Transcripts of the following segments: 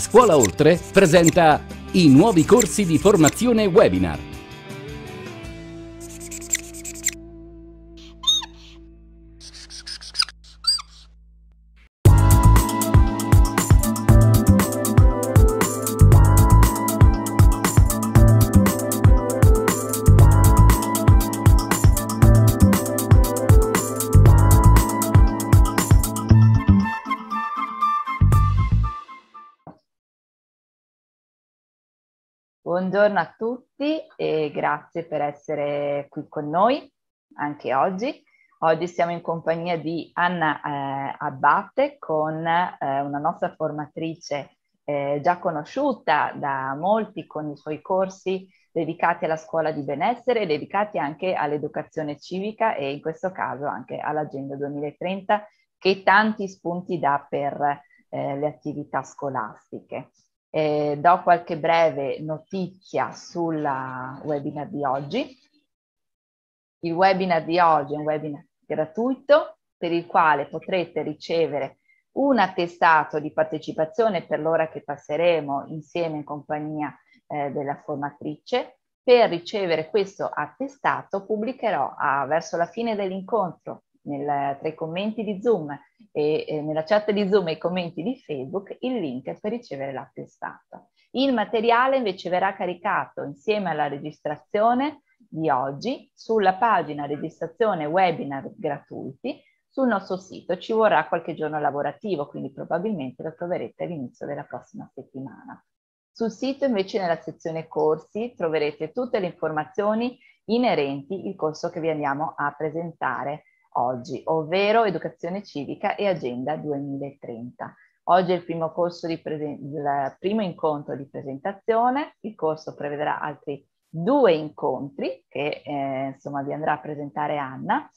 Scuola Oltre presenta i nuovi corsi di formazione webinar Buongiorno a tutti e grazie per essere qui con noi anche oggi. Oggi siamo in compagnia di Anna eh, Abbate con eh, una nostra formatrice eh, già conosciuta da molti con i suoi corsi dedicati alla scuola di benessere e dedicati anche all'educazione civica e in questo caso anche all'Agenda 2030 che tanti spunti dà per eh, le attività scolastiche. Eh, do qualche breve notizia sul webinar di oggi. Il webinar di oggi è un webinar gratuito per il quale potrete ricevere un attestato di partecipazione per l'ora che passeremo insieme in compagnia eh, della formatrice. Per ricevere questo attestato pubblicherò a, ah, verso la fine dell'incontro nel, tra i commenti di Zoom e, e nella chat di Zoom e i commenti di Facebook il link per ricevere l'attestato. Il materiale invece verrà caricato insieme alla registrazione di oggi sulla pagina registrazione webinar gratuiti sul nostro sito. Ci vorrà qualche giorno lavorativo, quindi probabilmente lo troverete all'inizio della prossima settimana. Sul sito invece nella sezione corsi troverete tutte le informazioni inerenti il corso che vi andiamo a presentare oggi, ovvero Educazione Civica e Agenda 2030. Oggi è il primo, prese- il primo incontro di presentazione, il corso prevederà altri due incontri che eh, insomma vi andrà a presentare Anna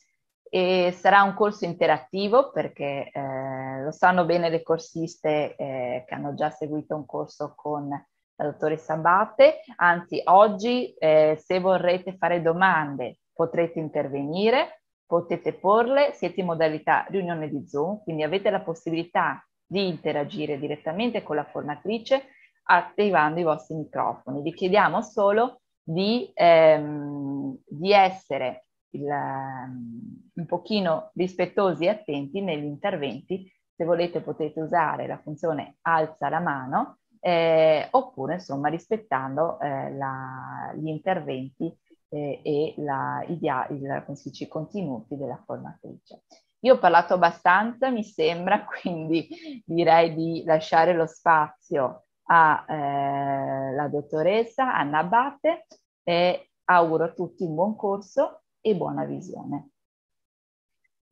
e sarà un corso interattivo perché eh, lo sanno bene le corsiste eh, che hanno già seguito un corso con la dottoressa Batte, anzi oggi eh, se vorrete fare domande potrete intervenire Potete porle, siete in modalità riunione di Zoom, quindi avete la possibilità di interagire direttamente con la formatrice attivando i vostri microfoni. Vi chiediamo solo di, ehm, di essere il, ehm, un pochino rispettosi e attenti negli interventi. Se volete potete usare la funzione alza la mano eh, oppure insomma rispettando eh, la, gli interventi eh, e la, i, dia- il, i contenuti della formatrice. Io ho parlato abbastanza, mi sembra, quindi direi di lasciare lo spazio alla eh, dottoressa Anna Abate e auguro a tutti un buon corso e buona visione.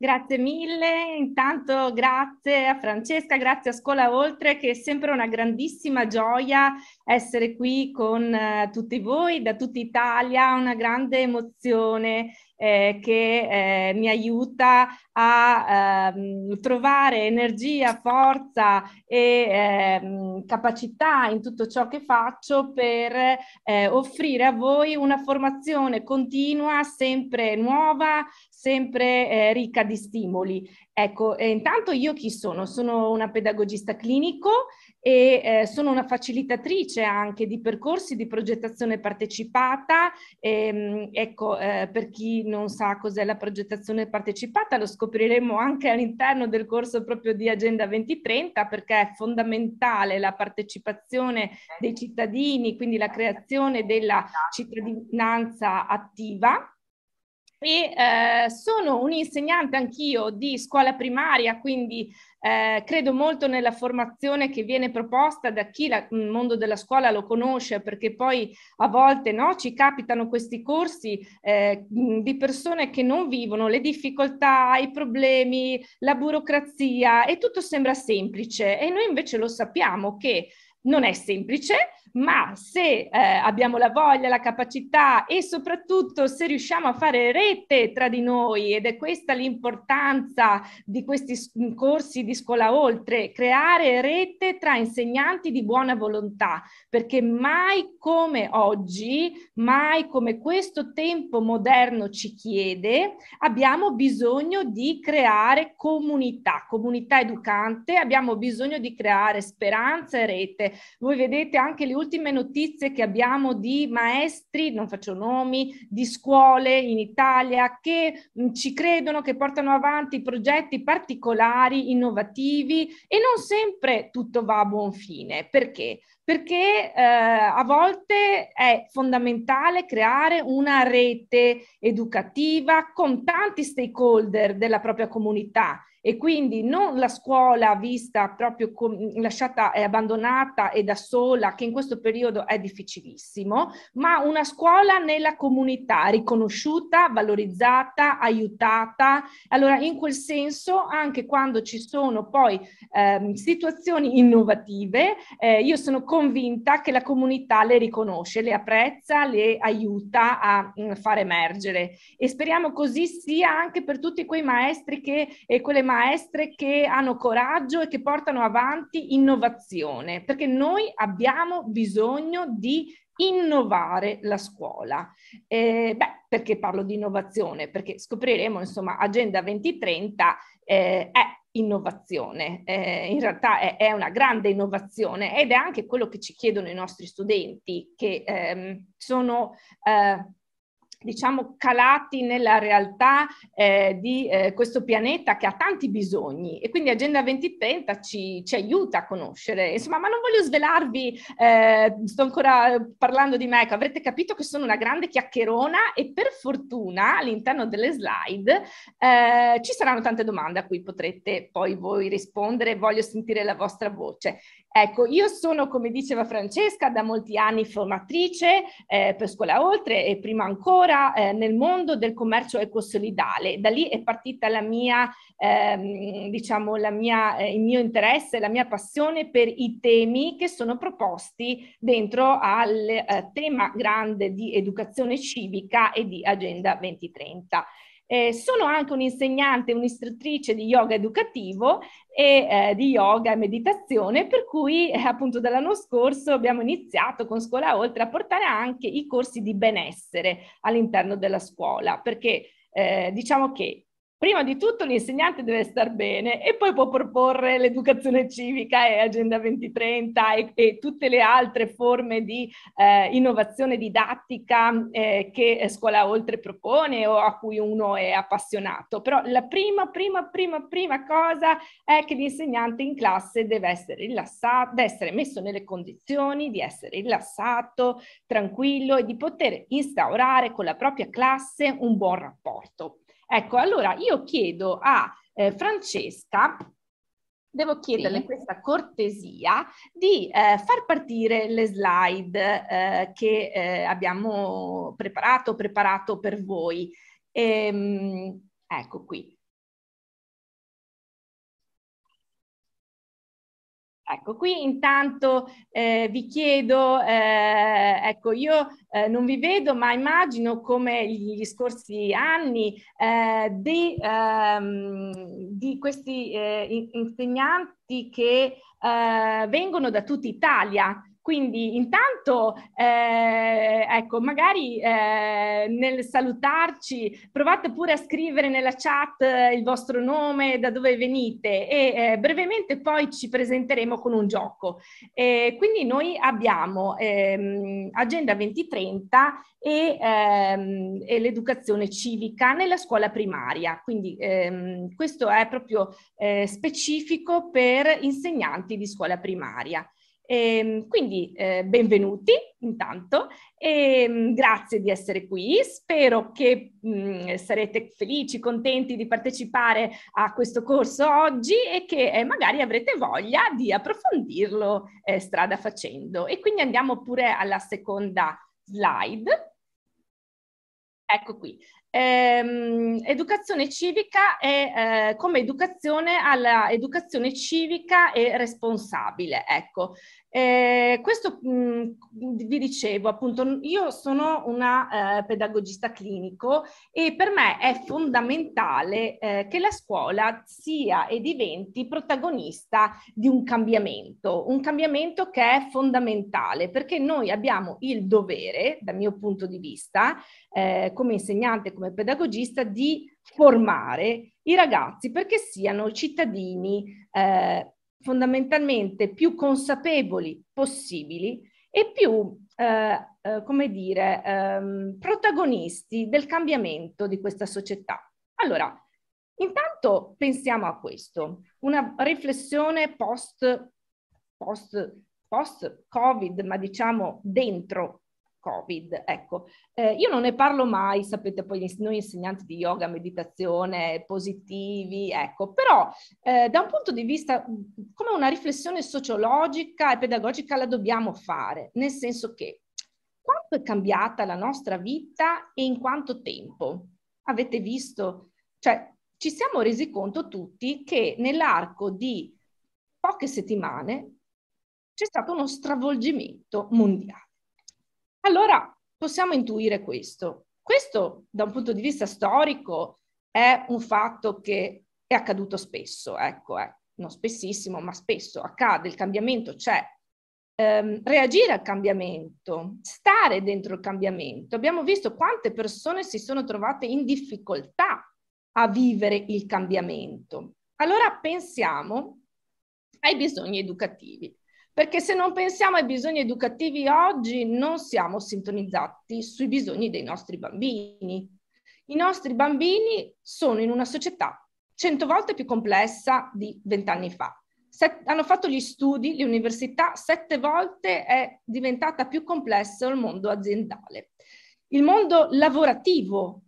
Grazie mille, intanto grazie a Francesca, grazie a Scuola Oltre che è sempre una grandissima gioia essere qui con eh, tutti voi, da tutta Italia, una grande emozione eh, che eh, mi aiuta a ehm, trovare energia, forza e ehm, capacità in tutto ciò che faccio per eh, offrire a voi una formazione continua, sempre nuova, sempre eh, ricca di stimoli. Ecco, intanto io chi sono? Sono una pedagogista clinico e eh, sono una facilitatrice anche di percorsi di progettazione partecipata. E, ehm, ecco, eh, per chi non sa cos'è la progettazione partecipata, lo scopriremo anche all'interno del corso proprio di Agenda 2030 perché è fondamentale la partecipazione dei cittadini, quindi la creazione della cittadinanza attiva e eh, sono un'insegnante anch'io di scuola primaria, quindi eh, credo molto nella formazione che viene proposta da chi la, il mondo della scuola lo conosce, perché poi a volte no, ci capitano questi corsi eh, di persone che non vivono le difficoltà, i problemi, la burocrazia e tutto sembra semplice e noi invece lo sappiamo che non è semplice, ma se eh, abbiamo la voglia, la capacità e soprattutto se riusciamo a fare rete tra di noi, ed è questa l'importanza di questi mm, corsi di scuola oltre, creare rete tra insegnanti di buona volontà, perché mai come oggi, mai come questo tempo moderno ci chiede, abbiamo bisogno di creare comunità, comunità educante, abbiamo bisogno di creare speranza e rete voi vedete anche le ultime notizie che abbiamo di maestri, non faccio nomi, di scuole in Italia che mm, ci credono, che portano avanti progetti particolari, innovativi e non sempre tutto va a buon fine. Perché? Perché eh, a volte è fondamentale creare una rete educativa con tanti stakeholder della propria comunità e quindi non la scuola vista proprio lasciata e eh, abbandonata e da sola, che in questo periodo è difficilissimo, ma una scuola nella comunità riconosciuta, valorizzata, aiutata. Allora, in quel senso, anche quando ci sono poi eh, situazioni innovative, eh, io sono convinta che la comunità le riconosce, le apprezza, le aiuta a mh, mm, far emergere. E speriamo così sia anche per tutti quei maestri che, e quelle maestre maestre che hanno coraggio e che portano avanti innovazione, perché noi abbiamo bisogno di innovare la scuola. Eh, beh, perché parlo di innovazione? Perché scopriremo, insomma, Agenda 2030 eh, è innovazione, eh, in realtà è, è, una grande innovazione ed è anche quello che ci chiedono i nostri studenti che ehm, sono eh, diciamo, calati nella realtà eh, di eh, questo pianeta che ha tanti bisogni e quindi Agenda 2030 ci, ci aiuta a conoscere. Insomma, ma non voglio svelarvi, eh, sto ancora parlando di me, ecco, avrete capito che sono una grande chiacchierona e per fortuna all'interno delle slide eh, ci saranno tante domande a cui potrete poi voi rispondere, voglio sentire la vostra voce. Ecco, io sono, come diceva Francesca, da molti anni formatrice eh, per Scuola Oltre e prima ancora, lavora eh, nel mondo del commercio ecosolidale. Da lì è partita la mia, ehm, diciamo, la mia, eh, il mio interesse, la mia passione per i temi che sono proposti dentro al eh, tema grande di educazione civica e di Agenda 2030. Eh, sono anche un'insegnante, un'istruttrice di yoga educativo e eh, di yoga e meditazione, per cui eh, appunto dall'anno scorso abbiamo iniziato con Scuola Oltre a portare anche i corsi di benessere all'interno della scuola, perché eh, diciamo che prima di tutto l'insegnante deve star bene e poi può proporre l'educazione civica e Agenda 2030 e, e tutte le altre forme di eh, innovazione didattica eh, che Scuola Oltre propone o a cui uno è appassionato. Però la prima, prima, prima, prima cosa è che l'insegnante in classe deve essere rilassato, deve essere messo nelle condizioni di essere rilassato, tranquillo e di poter instaurare con la propria classe un buon rapporto Ecco, allora io chiedo a eh, Francesca devo chiederle sì. questa cortesia di eh, far partire le slide eh, che eh, abbiamo preparato, preparato per voi. Ehm, ecco qui. Ecco, qui intanto eh, vi chiedo, eh, ecco, io eh, non vi vedo, ma immagino come gli scorsi anni eh, di, ehm, di, questi eh, insegnanti che eh, vengono da tutta Italia, quindi intanto, eh, ecco, magari eh, nel salutarci provate pure a scrivere nella chat eh, il vostro nome, da dove venite e eh, brevemente poi ci presenteremo con un gioco. E quindi noi abbiamo ehm, Agenda 2030 e, ehm, e l'educazione civica nella scuola primaria. Quindi ehm, questo è proprio eh, specifico per insegnanti di scuola primaria. E, ehm, quindi eh, benvenuti intanto e ehm, grazie di essere qui. Spero che mh, mm, sarete felici, contenti di partecipare a questo corso oggi e che eh, magari avrete voglia di approfondirlo eh, strada facendo. E quindi andiamo pure alla seconda slide. Ecco qui. Ehm, educazione civica è eh, come educazione alla educazione civica e responsabile. Ecco, eh, questo mh, vi dicevo appunto, io sono una eh, pedagogista clinico e per me è fondamentale eh, che la scuola sia e diventi protagonista di un cambiamento, un cambiamento che è fondamentale perché noi abbiamo il dovere, dal mio punto di vista, eh, come insegnante, come come pedagogista di formare i ragazzi perché siano cittadini eh, fondamentalmente più consapevoli possibili e più, eh, eh, come dire, ehm, protagonisti del cambiamento di questa società. Allora, intanto pensiamo a questo, una riflessione post, post, post Covid, ma diciamo dentro Covid. Ecco, eh, io non ne parlo mai, sapete poi noi insegnanti di yoga, meditazione, positivi, ecco, però eh, da un punto di vista mm, come una riflessione sociologica e pedagogica la dobbiamo fare, nel senso che quanto è cambiata la nostra vita e in quanto tempo? Avete visto? Cioè, ci siamo resi conto tutti che nell'arco di poche settimane c'è stato uno stravolgimento mondiale. Allora possiamo intuire questo. Questo da un punto di vista storico è un fatto che è accaduto spesso, ecco, eh. non spessissimo, ma spesso accade, il cambiamento c'è. Ehm, reagire al cambiamento, stare dentro il cambiamento. Abbiamo visto quante persone si sono trovate in difficoltà a vivere il cambiamento. Allora pensiamo ai bisogni educativi perché se non pensiamo ai bisogni educativi oggi non siamo sintonizzati sui bisogni dei nostri bambini. I nostri bambini sono in una società cento volte più complessa di vent'anni fa. Set- hanno fatto gli studi, l'università sette volte è diventata più complessa il mondo aziendale. Il mondo lavorativo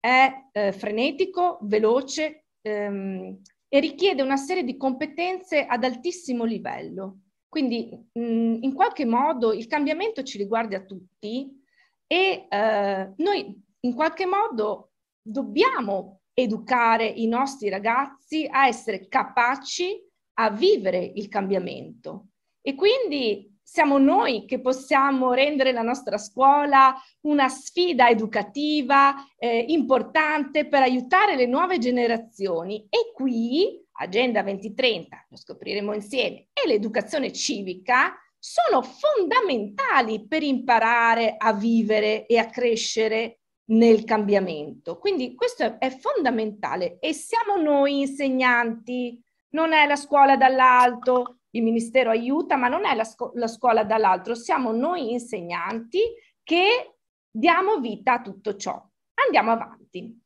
è eh, frenetico, veloce ehm, e richiede una serie di competenze ad altissimo livello. Quindi mh, in qualche modo il cambiamento ci riguarda tutti e eh, noi in qualche modo dobbiamo educare i nostri ragazzi a essere capaci a vivere il cambiamento. E quindi siamo noi che possiamo rendere la nostra scuola una sfida educativa eh, importante per aiutare le nuove generazioni. E qui Agenda 2030, lo scopriremo insieme, e l'educazione civica sono fondamentali per imparare a vivere e a crescere nel cambiamento. Quindi questo è fondamentale e siamo noi insegnanti, non è la scuola dall'alto, il ministero aiuta, ma non è la, scu- la scuola dall'altro, siamo noi insegnanti che diamo vita a tutto ciò. Andiamo avanti.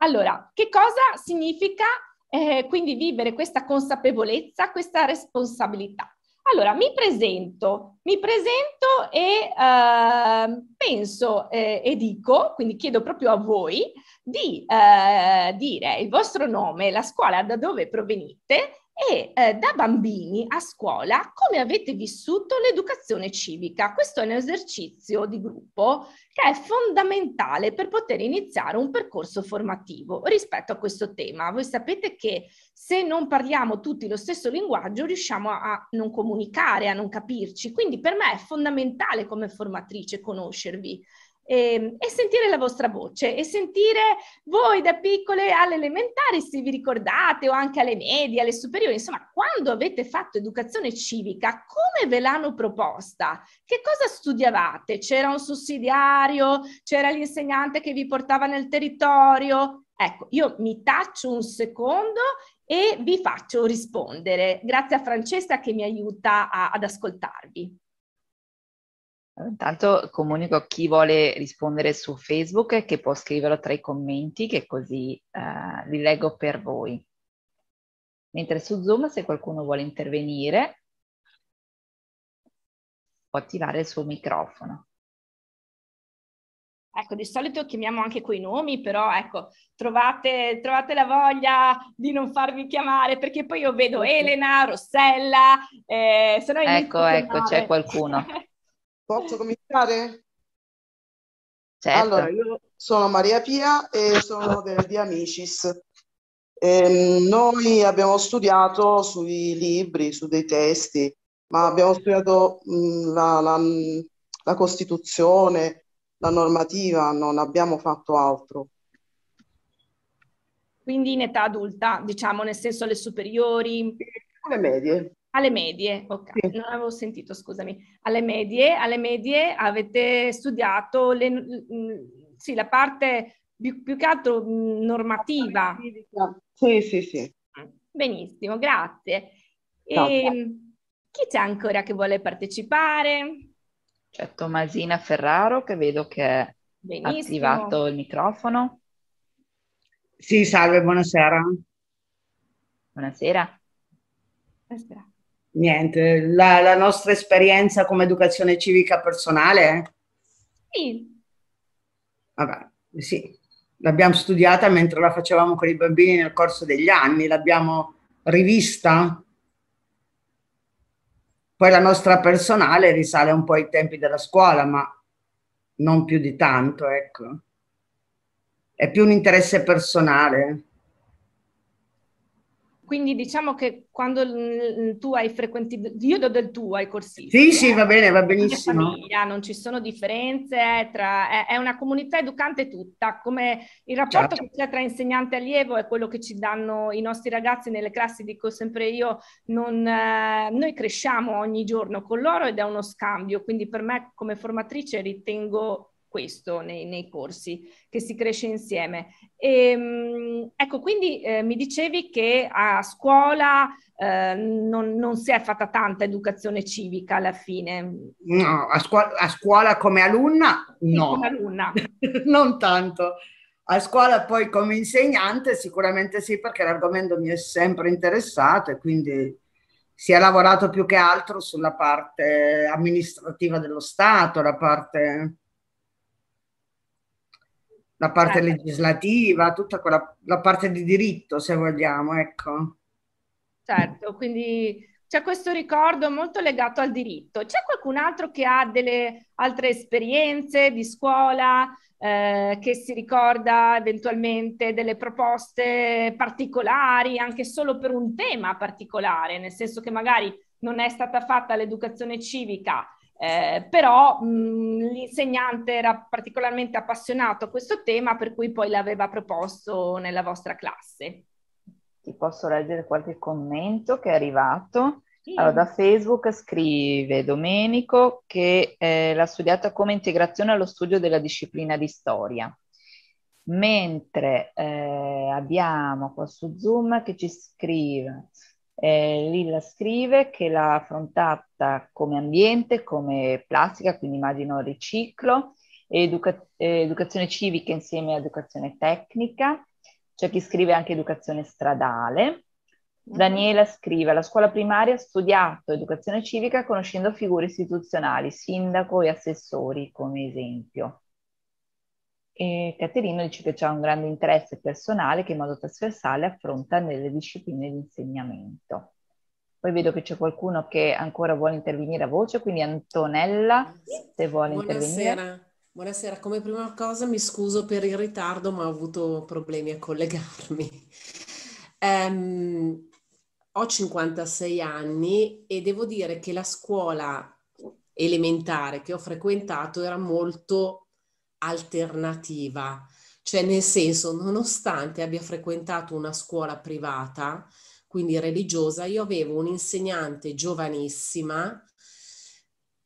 Allora, che cosa significa eh, quindi vivere questa consapevolezza, questa responsabilità? Allora, mi presento, mi presento e eh, penso eh, e dico, quindi chiedo proprio a voi, di eh, dire il vostro nome, la scuola da dove provenite e eh, da bambini a scuola come avete vissuto l'educazione civica. Questo è un esercizio di gruppo che è fondamentale per poter iniziare un percorso formativo rispetto a questo tema. Voi sapete che se non parliamo tutti lo stesso linguaggio riusciamo a non comunicare, a non capirci, quindi per me è fondamentale come formatrice conoscervi e, ehm, e, sentire la vostra voce e sentire voi da piccole alle elementari, se vi ricordate, o anche alle medie, alle superiori, insomma, quando avete fatto educazione civica, come ve l'hanno proposta? Che cosa studiavate? C'era un sussidiario? C'era l'insegnante che vi portava nel territorio? Ecco, io mi taccio un secondo e vi faccio rispondere. Grazie a Francesca che mi aiuta a, ad ascoltarvi. Intanto comunico a chi vuole rispondere su Facebook che può scriverlo tra i commenti che così uh, li leggo per voi. Mentre su Zoom se qualcuno vuole intervenire può attivare il suo microfono. Ecco, di solito chiamiamo anche quei nomi, però ecco, trovate, trovate la voglia di non farvi chiamare, perché poi io vedo Elena, Rossella, eh, se no Ecco, ecco, c'è qualcuno. Posso cominciare? Certo. Allora, io sono Maria Pia e sono del, di Amicis. E ehm, noi abbiamo studiato sui libri, su dei testi, ma abbiamo studiato mh, mm, la, la, la Costituzione, la normativa, non abbiamo fatto altro quindi in età adulta, diciamo nel senso le superiori. Le medie. Alle medie, ok, sì. non avevo sentito, scusami. Alle medie, alle medie avete studiato le, mh, mm, sì, la parte più, più, che altro mm, normativa. Sì, sì, sì. Benissimo, grazie. E ehm, okay. chi c'è ancora che vuole partecipare? C'è Tomasina Ferraro che vedo che ha attivato il microfono. Sì, salve, buonasera. Buonasera. Buonasera niente, la, la nostra esperienza come educazione civica personale? Sì. Vabbè, sì, l'abbiamo studiata mentre la facevamo con i bambini nel corso degli anni, l'abbiamo rivista. Poi la nostra personale risale un po' ai tempi della scuola, ma non più di tanto, ecco. È più un interesse personale. Quindi diciamo che quando tu hai frequentato, io do del tuo ai corsisti. Sì, eh? sì, va bene, va benissimo. Famiglia, non ci sono differenze, eh, tra, è, una comunità educante tutta, come il rapporto certo. che c'è tra insegnante e allievo è quello che ci danno i nostri ragazzi nelle classi, dico sempre io, non, eh, noi cresciamo ogni giorno con loro ed è uno scambio, quindi per me come formatrice ritengo questo nei, nei corsi, che si cresce insieme. E, ehm, ecco, quindi eh, mi dicevi che a scuola eh, non, non, si è fatta tanta educazione civica alla fine. No, a, scuola, a scuola come alunna no. Come alunna. non tanto. A scuola poi come insegnante sicuramente sì, perché l'argomento mi è sempre interessato e quindi si è lavorato più che altro sulla parte amministrativa dello Stato, la parte la parte certo. legislativa, tutta quella la parte di diritto, se vogliamo, ecco. Certo, quindi c'è questo ricordo molto legato al diritto. C'è qualcun altro che ha delle altre esperienze di scuola, eh, che si ricorda eventualmente delle proposte particolari, anche solo per un tema particolare, nel senso che magari non è stata fatta l'educazione civica eh, però mh, l'insegnante era particolarmente appassionato a questo tema, per cui poi l'aveva proposto nella vostra classe. Ti posso leggere qualche commento che è arrivato? Allora, da Facebook scrive Domenico che eh, l'ha studiata come integrazione allo studio della disciplina di storia. Mentre eh, abbiamo qua su Zoom che ci scrive eh, Lilla scrive che l'ha affrontata come ambiente, come plastica, quindi immagino riciclo, educa- eh, educazione civica insieme a educazione tecnica, c'è chi scrive anche educazione stradale. Mm-hmm. Daniela scrive, la scuola primaria ha studiato educazione civica conoscendo figure istituzionali, sindaco e assessori come esempio. E Caterino dice che c'è un grande interesse personale che in modo trasversale affronta nelle discipline di insegnamento. Poi vedo che c'è qualcuno che ancora vuole intervenire a voce, quindi Antonella, se vuole Buonasera. intervenire. Buonasera, come prima cosa mi scuso per il ritardo, ma ho avuto problemi a collegarmi. Um, ho 56 anni e devo dire che la scuola elementare che ho frequentato era molto alternativa, cioè nel senso, nonostante abbia frequentato una scuola privata, quindi religiosa, io avevo un'insegnante giovanissima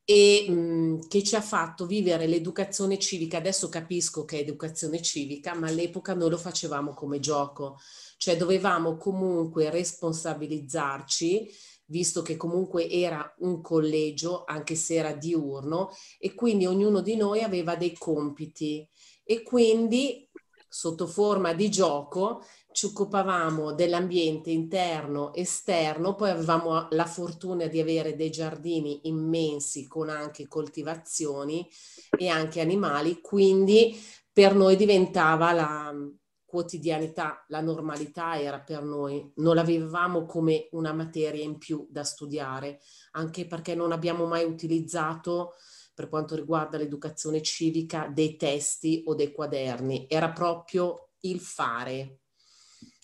e mh, mm, che ci ha fatto vivere l'educazione civica. Adesso capisco che è educazione civica, ma all'epoca noi lo facevamo come gioco, cioè dovevamo comunque responsabilizzarci visto che comunque era un collegio, anche se era diurno, e quindi ognuno di noi aveva dei compiti. E quindi, sotto forma di gioco, ci occupavamo dell'ambiente interno, esterno, poi avevamo la fortuna di avere dei giardini immensi con anche coltivazioni e anche animali, quindi per noi diventava la, quotidianità, la normalità era per noi, non la vivevamo come una materia in più da studiare, anche perché non abbiamo mai utilizzato, per quanto riguarda l'educazione civica, dei testi o dei quaderni, era proprio il fare,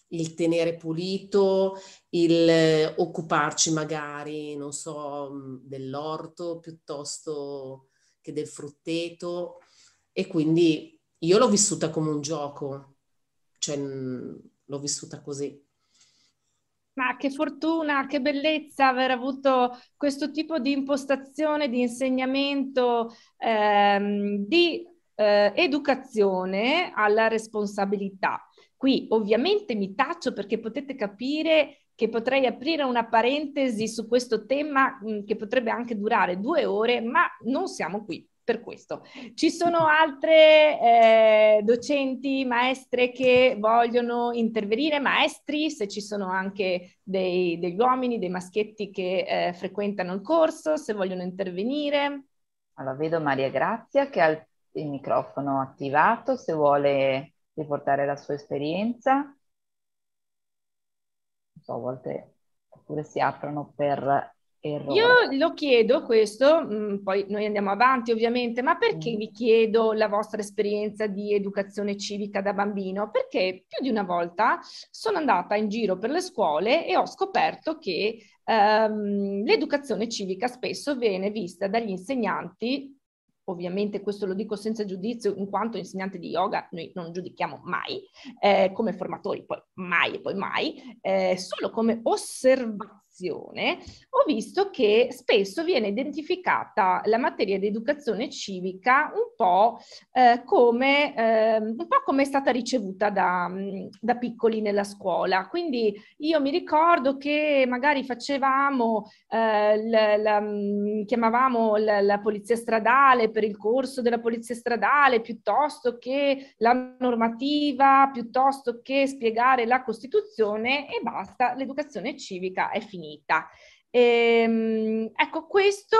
il tenere pulito, il eh, occuparci magari, non so, mm, dell'orto piuttosto che del frutteto e quindi io l'ho vissuta come un gioco, cioè, l'ho vissuta così. Ma che fortuna, che bellezza aver avuto questo tipo di impostazione, di insegnamento, ehm, di eh, educazione alla responsabilità. Qui ovviamente mi taccio perché potete capire che potrei aprire una parentesi su questo tema mh, che potrebbe anche durare due ore, ma non siamo qui per questo. Ci sono altre eh, docenti, maestre che vogliono intervenire, maestri, se ci sono anche dei, degli uomini, dei maschietti che eh, frequentano il corso, se vogliono intervenire. Allora, vedo Maria Grazia che ha il, il microfono attivato, se vuole riportare la sua esperienza. Non so, a volte oppure si aprono per errore. Io lo chiedo questo, mm, poi noi andiamo avanti ovviamente, ma perché mm. vi chiedo la vostra esperienza di educazione civica da bambino? Perché più di una volta sono andata in giro per le scuole e ho scoperto che ehm, l'educazione civica spesso viene vista dagli insegnanti ovviamente questo lo dico senza giudizio, in quanto insegnante di yoga noi non giudichiamo mai, eh, come formatori poi mai e poi mai, eh, solo come osservazione educazione, ho visto che spesso viene identificata la materia di educazione civica un po' eh, come eh, un po' come è stata ricevuta da, mm, da piccoli nella scuola. Quindi io mi ricordo che magari facevamo, eh, la, la, mm, chiamavamo la, la polizia stradale per il corso della polizia stradale piuttosto che la normativa, piuttosto che spiegare la Costituzione e basta, l'educazione civica è finita finita. E, ehm, ecco, questo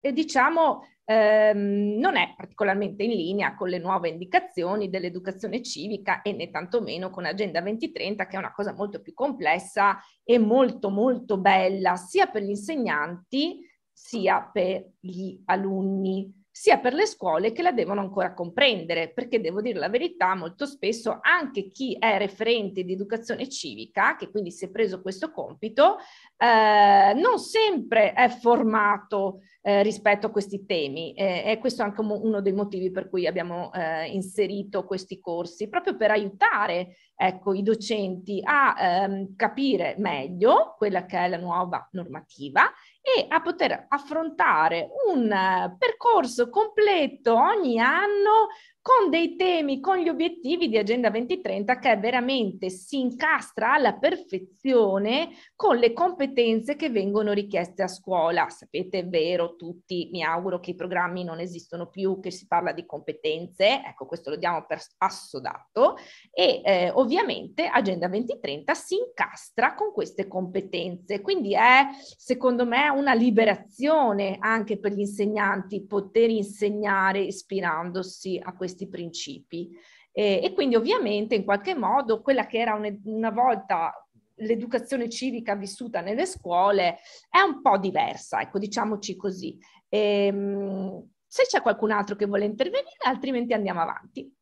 eh, diciamo ehm, non è particolarmente in linea con le nuove indicazioni dell'educazione civica e né tantomeno con Agenda 2030 che è una cosa molto più complessa e molto molto bella sia per gli insegnanti sia per gli alunni sia per le scuole che la devono ancora comprendere, perché devo dire la verità, molto spesso anche chi è referente di educazione civica, che quindi si è preso questo compito, eh, non sempre è formato eh, rispetto a questi temi eh, e questo è anche uno dei motivi per cui abbiamo eh, inserito questi corsi, proprio per aiutare ecco, i docenti a ehm, capire meglio quella che è la nuova normativa e a poter affrontare un eh, percorso completo ogni anno con dei temi, con gli obiettivi di Agenda 2030 che veramente si incastra alla perfezione con le competenze che vengono richieste a scuola. Sapete, è vero, tutti mi auguro che i programmi non esistano più, che si parla di competenze, ecco questo lo diamo per assodato e eh, ovviamente Agenda 2030 si incastra con queste competenze, quindi è secondo me una liberazione anche per gli insegnanti poter insegnare ispirandosi a queste questi principi. E, e quindi ovviamente in qualche modo quella che era un, una volta l'educazione civica vissuta nelle scuole è un po' diversa, ecco, diciamoci così. E, ehm, se c'è qualcun altro che vuole intervenire, altrimenti andiamo avanti.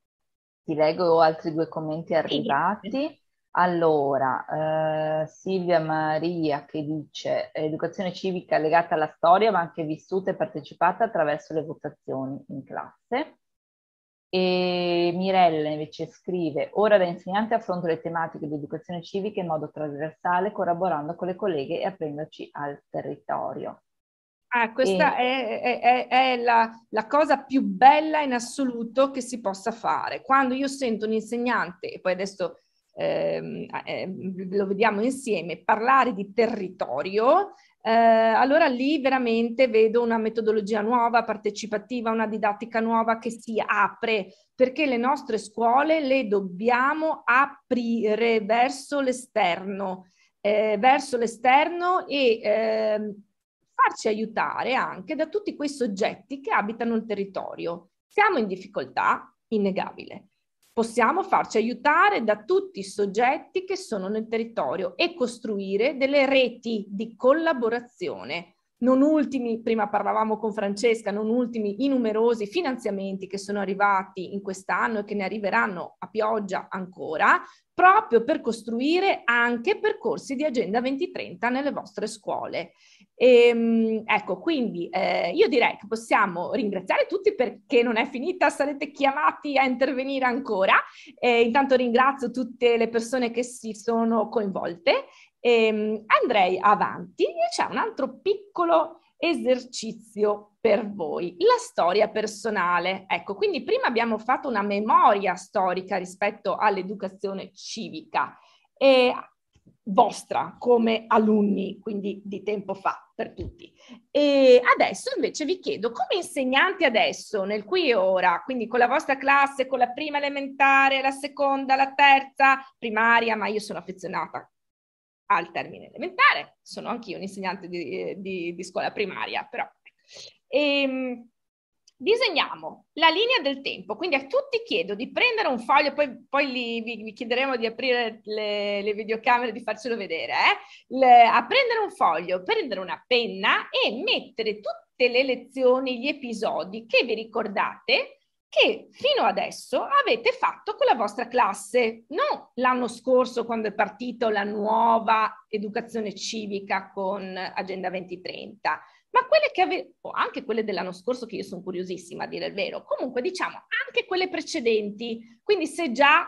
Ti leggo altri due commenti arrivati. Allora, eh, Silvia Maria che dice educazione civica legata alla storia ma anche vissuta e partecipata attraverso le votazioni in classe. E Mirella invece scrive, ora da insegnante affronto le tematiche di educazione civica in modo trasversale, collaborando con le colleghe e aprendoci al territorio. Ah, questa e... è, è, è la, la, cosa più bella in assoluto che si possa fare. Quando io sento un insegnante, e poi adesso eh, eh, lo vediamo insieme, parlare di territorio, eh, allora lì veramente vedo una metodologia nuova, partecipativa, una didattica nuova che si apre, perché le nostre scuole le dobbiamo aprire verso l'esterno, eh, verso l'esterno e eh, farci aiutare anche da tutti quei soggetti che abitano il territorio. Siamo in difficoltà, innegabile. Possiamo farci aiutare da tutti i soggetti che sono nel territorio e costruire delle reti di collaborazione. Non ultimi, prima parlavamo con Francesca, non ultimi i numerosi finanziamenti che sono arrivati in quest'anno e che ne arriveranno a pioggia ancora, proprio per costruire anche percorsi di Agenda 2030 nelle vostre scuole. E, ehm, ecco, quindi eh, io direi che possiamo ringraziare tutti perché non è finita, sarete chiamati a intervenire ancora. Eh, intanto ringrazio tutte le persone che si sono coinvolte. E, ehm, andrei avanti e c'è un altro piccolo esercizio per voi, la storia personale. Ecco, quindi prima abbiamo fatto una memoria storica rispetto all'educazione civica e vostra come alunni, quindi di tempo fa per tutti. E adesso invece vi chiedo, come insegnanti adesso, nel qui e ora, quindi con la vostra classe, con la prima elementare, la seconda, la terza, primaria, ma io sono affezionata al termine elementare, sono anch'io un insegnante di, di, di scuola primaria, però. E, ehm, disegniamo la linea del tempo, quindi a tutti chiedo di prendere un foglio, poi, poi li, vi, vi, chiederemo di aprire le, le videocamere, di farcelo vedere, eh? le, a prendere un foglio, prendere una penna e mettere tutte le lezioni, gli episodi che vi ricordate che fino adesso avete fatto con la vostra classe, non l'anno scorso quando è partita la nuova educazione civica con Agenda 2030 ma quelle che avevo, anche quelle dell'anno scorso, che io sono curiosissima a dire il vero, comunque diciamo anche quelle precedenti, quindi se già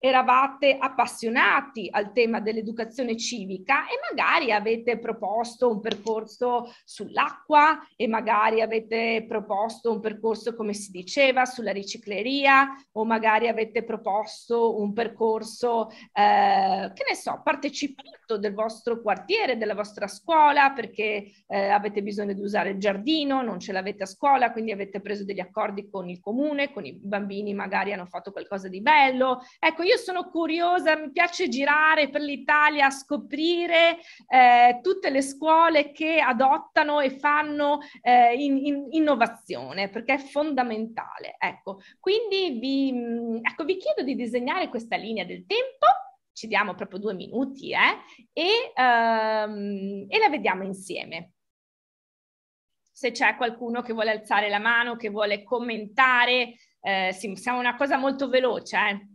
eravate appassionati al tema dell'educazione civica e magari avete proposto un percorso sull'acqua e magari avete proposto un percorso, come si diceva, sulla ricicleria o magari avete proposto un percorso, eh, che ne so, partecipato del vostro quartiere, della vostra scuola perché eh, avete bisogno di usare il giardino, non ce l'avete a scuola, quindi avete preso degli accordi con il comune, con i bambini magari hanno fatto qualcosa di bello. Ecco, io sono curiosa, mi piace girare per l'Italia, scoprire eh, tutte le scuole che adottano e fanno eh, in, in, innovazione, perché è fondamentale. Ecco, quindi vi, mm, ecco, vi chiedo di disegnare questa linea del tempo ci diamo proprio due minuti eh? e, um, e, la vediamo insieme. Se c'è qualcuno che vuole alzare la mano, che vuole commentare, eh, sì, siamo una cosa molto veloce. Eh?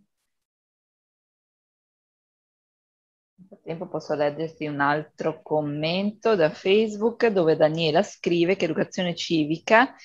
frattempo posso leggerti un altro commento da Facebook dove Daniela scrive che educazione civica,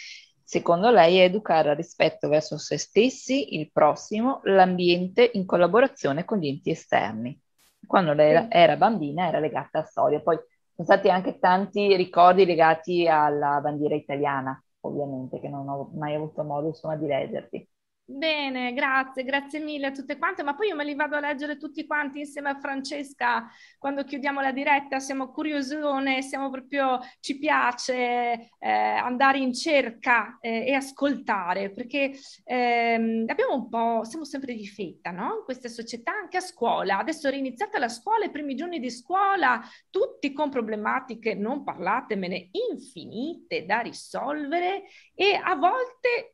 secondo lei, è educare al rispetto verso se stessi, il prossimo, l'ambiente in collaborazione con gli enti esterni. Quando lei era, era bambina era legata a storia, poi sono stati anche tanti ricordi legati alla bandiera italiana, ovviamente, che non ho mai avuto modo insomma, di leggerti. Bene, grazie, grazie mille a tutte quante, ma poi io me li vado a leggere tutti quanti insieme a Francesca quando chiudiamo la diretta, siamo curiosone, siamo proprio, ci piace eh, andare in cerca eh, e ascoltare, perché ehm, abbiamo un po', siamo sempre di fetta, no? In queste società, anche a scuola, adesso è riniziata la scuola, i primi giorni di scuola, tutti con problematiche, non parlatemene, infinite da risolvere e a volte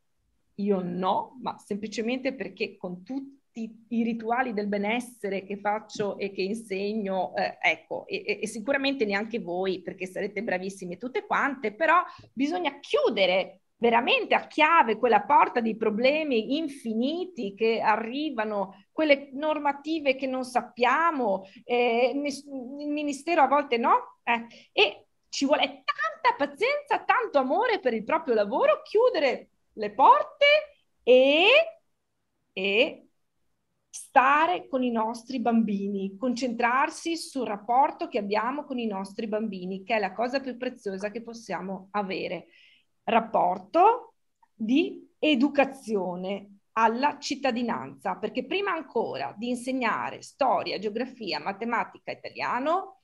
io no, ma semplicemente perché con tutti i rituali del benessere che faccio e che insegno, eh, ecco, e, e, sicuramente neanche voi, perché sarete bravissime tutte quante, però bisogna chiudere veramente a chiave quella porta di problemi infiniti che arrivano, quelle normative che non sappiamo, eh, il ministero a volte no, eh, e ci vuole tanta pazienza, tanto amore per il proprio lavoro, chiudere le porte e, e stare con i nostri bambini, concentrarsi sul rapporto che abbiamo con i nostri bambini, che è la cosa più preziosa che possiamo avere. Rapporto di educazione alla cittadinanza, perché prima ancora di insegnare storia, geografia, matematica, italiano,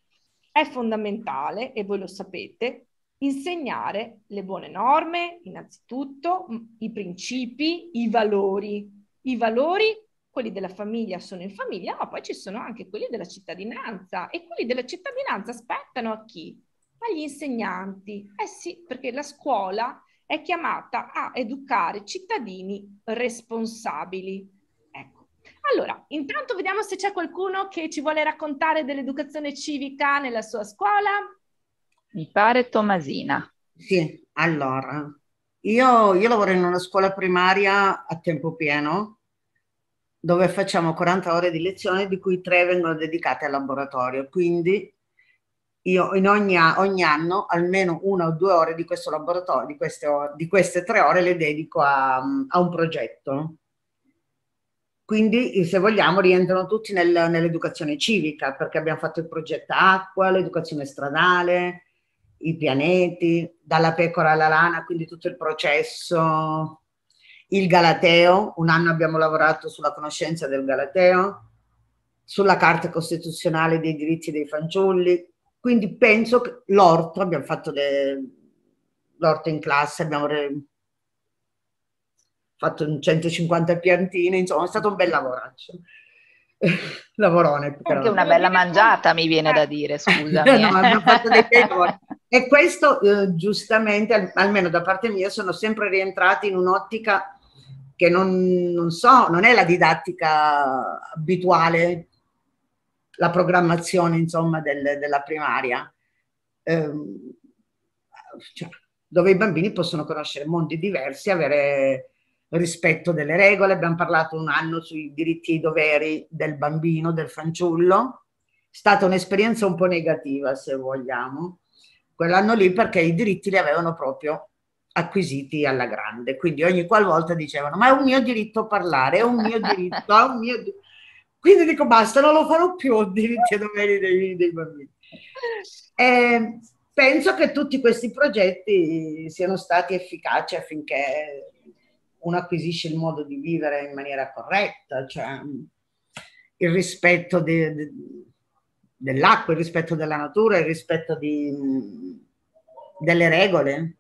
è fondamentale, e voi lo sapete, insegnare le buone norme, innanzitutto, mm, i principi, i valori. I valori, quelli della famiglia sono in famiglia, ma poi ci sono anche quelli della cittadinanza e quelli della cittadinanza aspettano a chi? Agli insegnanti. Eh sì, perché la scuola è chiamata a educare cittadini responsabili. Ecco. Allora, intanto vediamo se c'è qualcuno che ci vuole raccontare dell'educazione civica nella sua scuola. Mi pare Tomasina. Sì, allora, io, io lavoro in una scuola primaria a tempo pieno dove facciamo 40 ore di lezione di cui tre vengono dedicate al laboratorio, quindi io in ogni, ogni, anno almeno una o due ore di questo laboratorio, di queste, di queste tre ore le dedico a, a, un progetto. Quindi, se vogliamo, rientrano tutti nel, nell'educazione civica, perché abbiamo fatto il progetto acqua, l'educazione stradale, i pianeti, dalla pecora alla lana, quindi tutto il processo, il Galateo, un anno abbiamo lavorato sulla conoscenza del Galateo, sulla Carta Costituzionale dei diritti dei fanciulli, quindi penso che l'orto, abbiamo fatto de, l'orto in classe, abbiamo re, fatto 150 piantine, insomma è stato un bel lavoraccio. lavorone. Però. Anche una bella mangiata mi viene da dire, scusa. no, eh. e questo eh, giustamente, almeno da parte mia, sono sempre rientrati in un'ottica che non, non so, non è la didattica abituale, la programmazione insomma del, della primaria. Eh, cioè, dove i bambini possono conoscere mondi diversi, avere rispetto delle regole, abbiamo parlato un anno sui diritti e i doveri del bambino, del fanciullo, è stata un'esperienza un po' negativa se vogliamo, quell'anno lì perché i diritti li avevano proprio acquisiti alla grande, quindi ogni qualvolta dicevano ma è un mio diritto parlare, è un mio diritto, è un mio diritto. Quindi dico basta, non lo farò più, diritti e doveri dei, dei bambini. E penso che tutti questi progetti siano stati efficaci affinché uno acquisisce il modo di vivere in maniera corretta, cioè mm, il rispetto de, de, dell'acqua, il rispetto della natura, il rispetto di, mm, delle regole.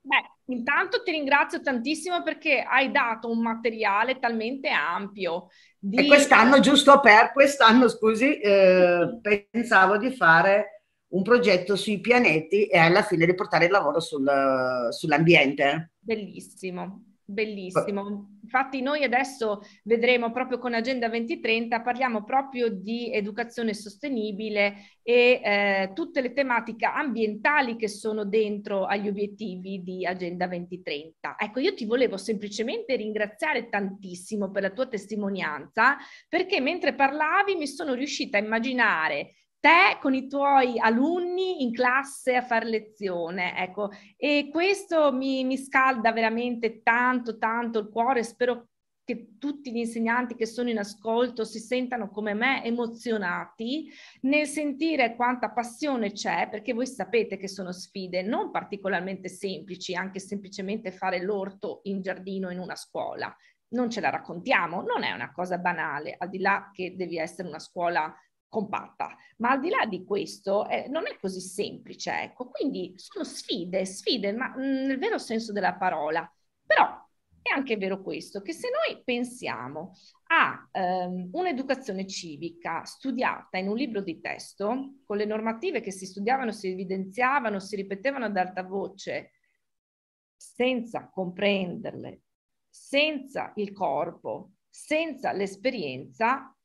Beh, intanto ti ringrazio tantissimo perché hai dato un materiale talmente ampio. Di... E quest'anno, giusto per quest'anno, scusi, eh, pensavo di fare un progetto sui pianeti e alla fine riportare il lavoro sul, eh, sull'ambiente. Bellissimo. Bellissimo. Infatti noi adesso vedremo proprio con Agenda 2030, parliamo proprio di educazione sostenibile e eh, tutte le tematiche ambientali che sono dentro agli obiettivi di Agenda 2030. Ecco, io ti volevo semplicemente ringraziare tantissimo per la tua testimonianza perché mentre parlavi mi sono riuscita a immaginare te con i tuoi alunni in classe a far lezione, ecco, e questo mi, mi scalda veramente tanto, tanto il cuore, spero che tutti gli insegnanti che sono in ascolto si sentano come me emozionati nel sentire quanta passione c'è, perché voi sapete che sono sfide non particolarmente semplici, anche semplicemente fare l'orto in giardino in una scuola. Non ce la raccontiamo, non è una cosa banale, al di là che devi essere una scuola compatta. Ma al di là di questo eh, non è così semplice, ecco, quindi sono sfide, sfide, ma mh, mm, nel vero senso della parola. Però è anche vero questo, che se noi pensiamo a ehm, un'educazione civica studiata in un libro di testo, con le normative che si studiavano, si evidenziavano, si ripetevano ad alta voce, senza comprenderle, senza il corpo, senza l'esperienza,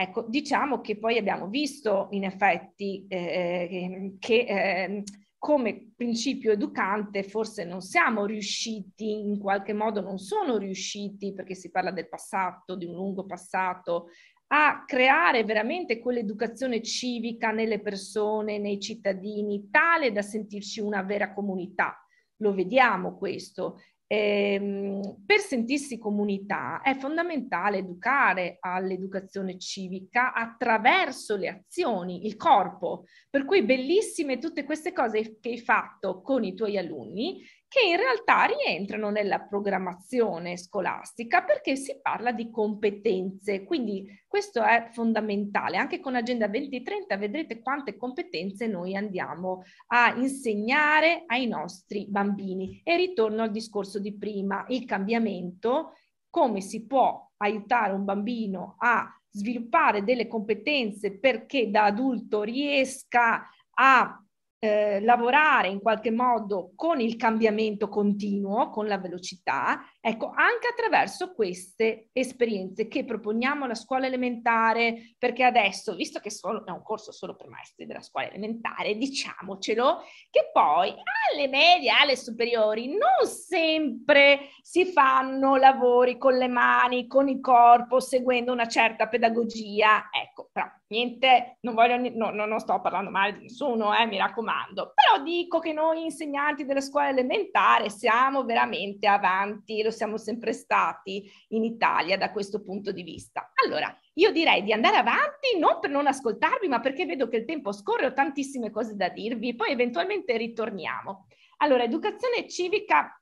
Ecco, diciamo che poi abbiamo visto in effetti eh, eh che eh, come principio educante forse non siamo riusciti, in qualche modo non sono riusciti, perché si parla del passato, di un lungo passato, a creare veramente quell'educazione civica nelle persone, nei cittadini, tale da sentirci una vera comunità. Lo vediamo questo Ehm, per sentirsi comunità è fondamentale educare all'educazione civica attraverso le azioni, il corpo, per cui bellissime tutte queste cose che hai fatto con i tuoi alunni che in realtà rientrano nella programmazione scolastica perché si parla di competenze, quindi questo è fondamentale. Anche con Agenda 2030 vedrete quante competenze noi andiamo a insegnare ai nostri bambini. E ritorno al discorso di prima, il cambiamento, come si può aiutare un bambino a sviluppare delle competenze perché da adulto riesca a eh, lavorare in qualche modo con il cambiamento continuo, con la velocità Ecco, anche attraverso queste esperienze che proponiamo alla scuola elementare, perché adesso, visto che sono, è un corso solo per maestri della scuola elementare, diciamocelo, che poi alle medie, alle superiori, non sempre si fanno lavori con le mani, con il corpo, seguendo una certa pedagogia. Ecco, però niente, non, voglio, no, non sto parlando male di nessuno, eh, mi raccomando, però dico che noi insegnanti della scuola elementare siamo veramente avanti, lo siamo sempre stati in Italia da questo punto di vista. Allora, io direi di andare avanti non per non ascoltarvi, ma perché vedo che il tempo scorre, ho tantissime cose da dirvi, poi eventualmente ritorniamo. Allora, educazione civica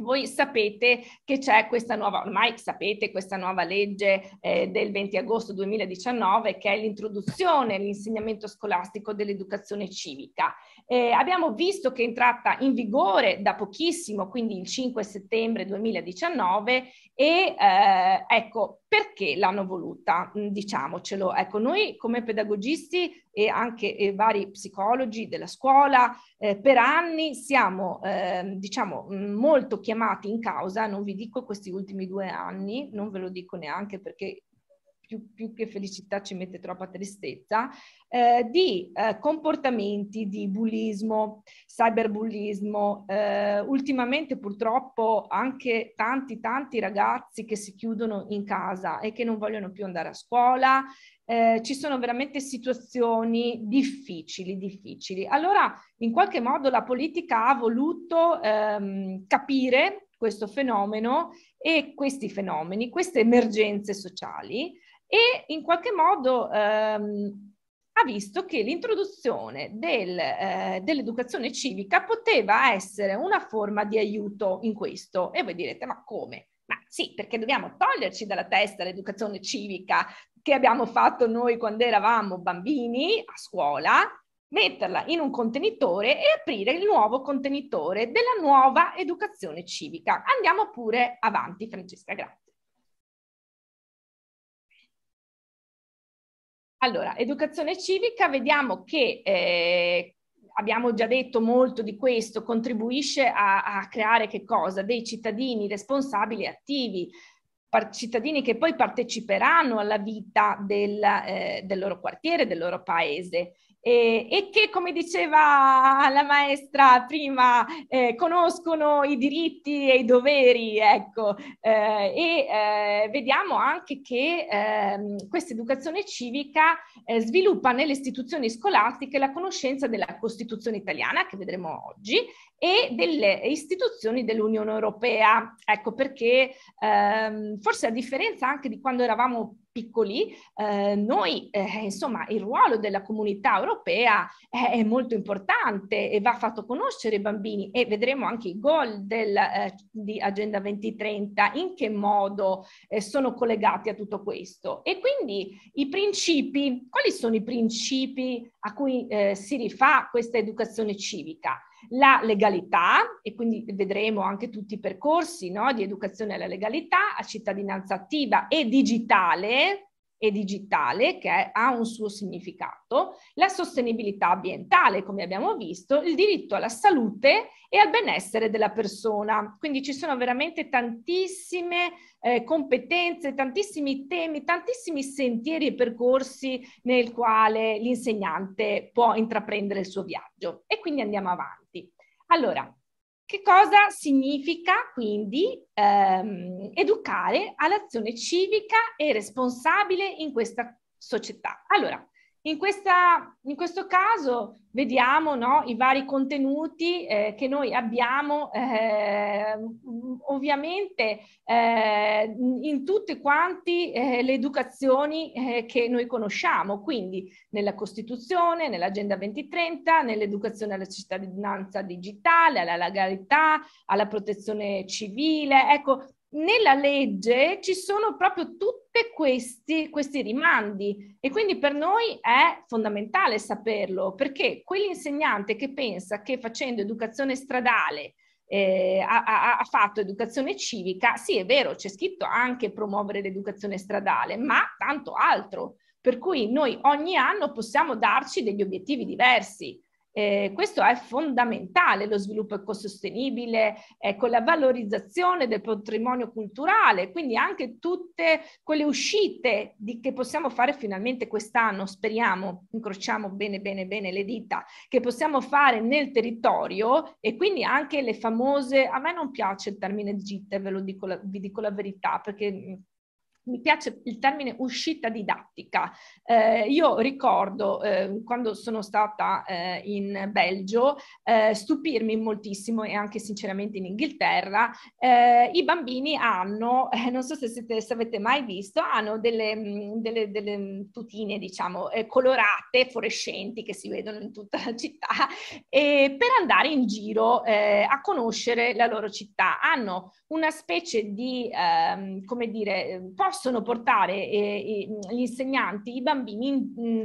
voi sapete che c'è questa nuova, ormai sapete questa nuova legge eh, del 20 agosto 2019 che è l'introduzione all'insegnamento scolastico dell'educazione civica eh, abbiamo visto che è entrata in vigore da pochissimo, quindi il 5 settembre 2019 e eh, ecco perché l'hanno voluta, mm, diciamocelo. Ecco, noi come pedagogisti e anche e vari psicologi della scuola eh, per anni siamo ehm, diciamo mm, molto chiamati in causa, non vi dico questi ultimi due anni, non ve lo dico neanche perché più, più che felicità ci mette troppa tristezza, eh, di eh, comportamenti di bullismo, cyberbullismo, eh, ultimamente purtroppo anche tanti tanti ragazzi che si chiudono in casa e che non vogliono più andare a scuola, eh, ci sono veramente situazioni difficili, difficili. Allora, in qualche modo la politica ha voluto ehm, capire questo fenomeno e questi fenomeni, queste emergenze sociali, e in qualche modo ehm, ha visto che l'introduzione del, eh, dell'educazione civica poteva essere una forma di aiuto in questo. E voi direte, ma come? Ma sì, perché dobbiamo toglierci dalla testa l'educazione civica che abbiamo fatto noi quando eravamo bambini a scuola, metterla in un contenitore e aprire il nuovo contenitore della nuova educazione civica. Andiamo pure avanti, Francesca, grazie. Allora, educazione civica, vediamo che eh, abbiamo già detto molto di questo, contribuisce a, a creare che cosa? Dei cittadini responsabili e attivi, cittadini che poi parteciperanno alla vita del, eh, del loro quartiere, del loro paese eh, e che, come diceva la maestra prima, eh, conoscono i diritti e i doveri, ecco, eh, e eh, vediamo anche che ehm, questa educazione civica eh, sviluppa nelle istituzioni scolastiche la conoscenza della Costituzione italiana, che vedremo oggi, e delle istituzioni dell'Unione Europea. Ecco perché ehm, forse a differenza anche di quando eravamo piccoli, eh, noi, eh, insomma, il ruolo della comunità europea è, eh, è, molto importante e va fatto conoscere i bambini e vedremo anche i goal del, eh, di Agenda 2030, in che modo eh, sono collegati a tutto questo. E quindi i principi, quali sono i principi a cui eh, si rifà questa educazione civica? la legalità e quindi vedremo anche tutti i percorsi no, di educazione alla legalità, a cittadinanza attiva e digitale, e digitale che ha un suo significato, la sostenibilità ambientale, come abbiamo visto, il diritto alla salute e al benessere della persona. Quindi ci sono veramente tantissime eh, competenze, tantissimi temi, tantissimi sentieri e percorsi nel quale l'insegnante può intraprendere il suo viaggio e quindi andiamo avanti. Allora, che cosa significa quindi ehm, educare all'azione civica e responsabile in questa società? Allora, in, questa, in questo caso vediamo no, i vari contenuti eh, che noi abbiamo eh, ovviamente eh, in tutte quanti eh, le educazioni eh, che noi conosciamo, quindi nella Costituzione, nell'Agenda 2030, nell'educazione alla cittadinanza digitale, alla legalità, alla protezione civile. Ecco, nella legge ci sono proprio tutti questi, questi, rimandi e quindi per noi è fondamentale saperlo perché quell'insegnante che pensa che facendo educazione stradale eh, ha, ha fatto educazione civica, sì è vero, c'è scritto anche promuovere l'educazione stradale, ma tanto altro, per cui noi ogni anno possiamo darci degli obiettivi diversi eh, questo è fondamentale, lo sviluppo ecosostenibile, ecco, la valorizzazione del patrimonio culturale, quindi anche tutte quelle uscite di, che possiamo fare finalmente quest'anno, speriamo, incrociamo bene bene bene le dita, che possiamo fare nel territorio e quindi anche le famose, a me non piace il termine gite, ve lo dico la, vi dico la verità, perché mi piace il termine uscita didattica. Eh, io ricordo eh, quando sono stata eh, in Belgio eh, stupirmi moltissimo e anche sinceramente in Inghilterra, eh, i bambini hanno, eh, non so se, siete, se, avete mai visto, hanno delle, mm, delle, delle tutine diciamo colorate, fluorescenti che si vedono in tutta la città e per andare in giro a conoscere la loro città. Hanno una specie di, ehm, come dire, possono portare eh, gli insegnanti, i bambini in, mm,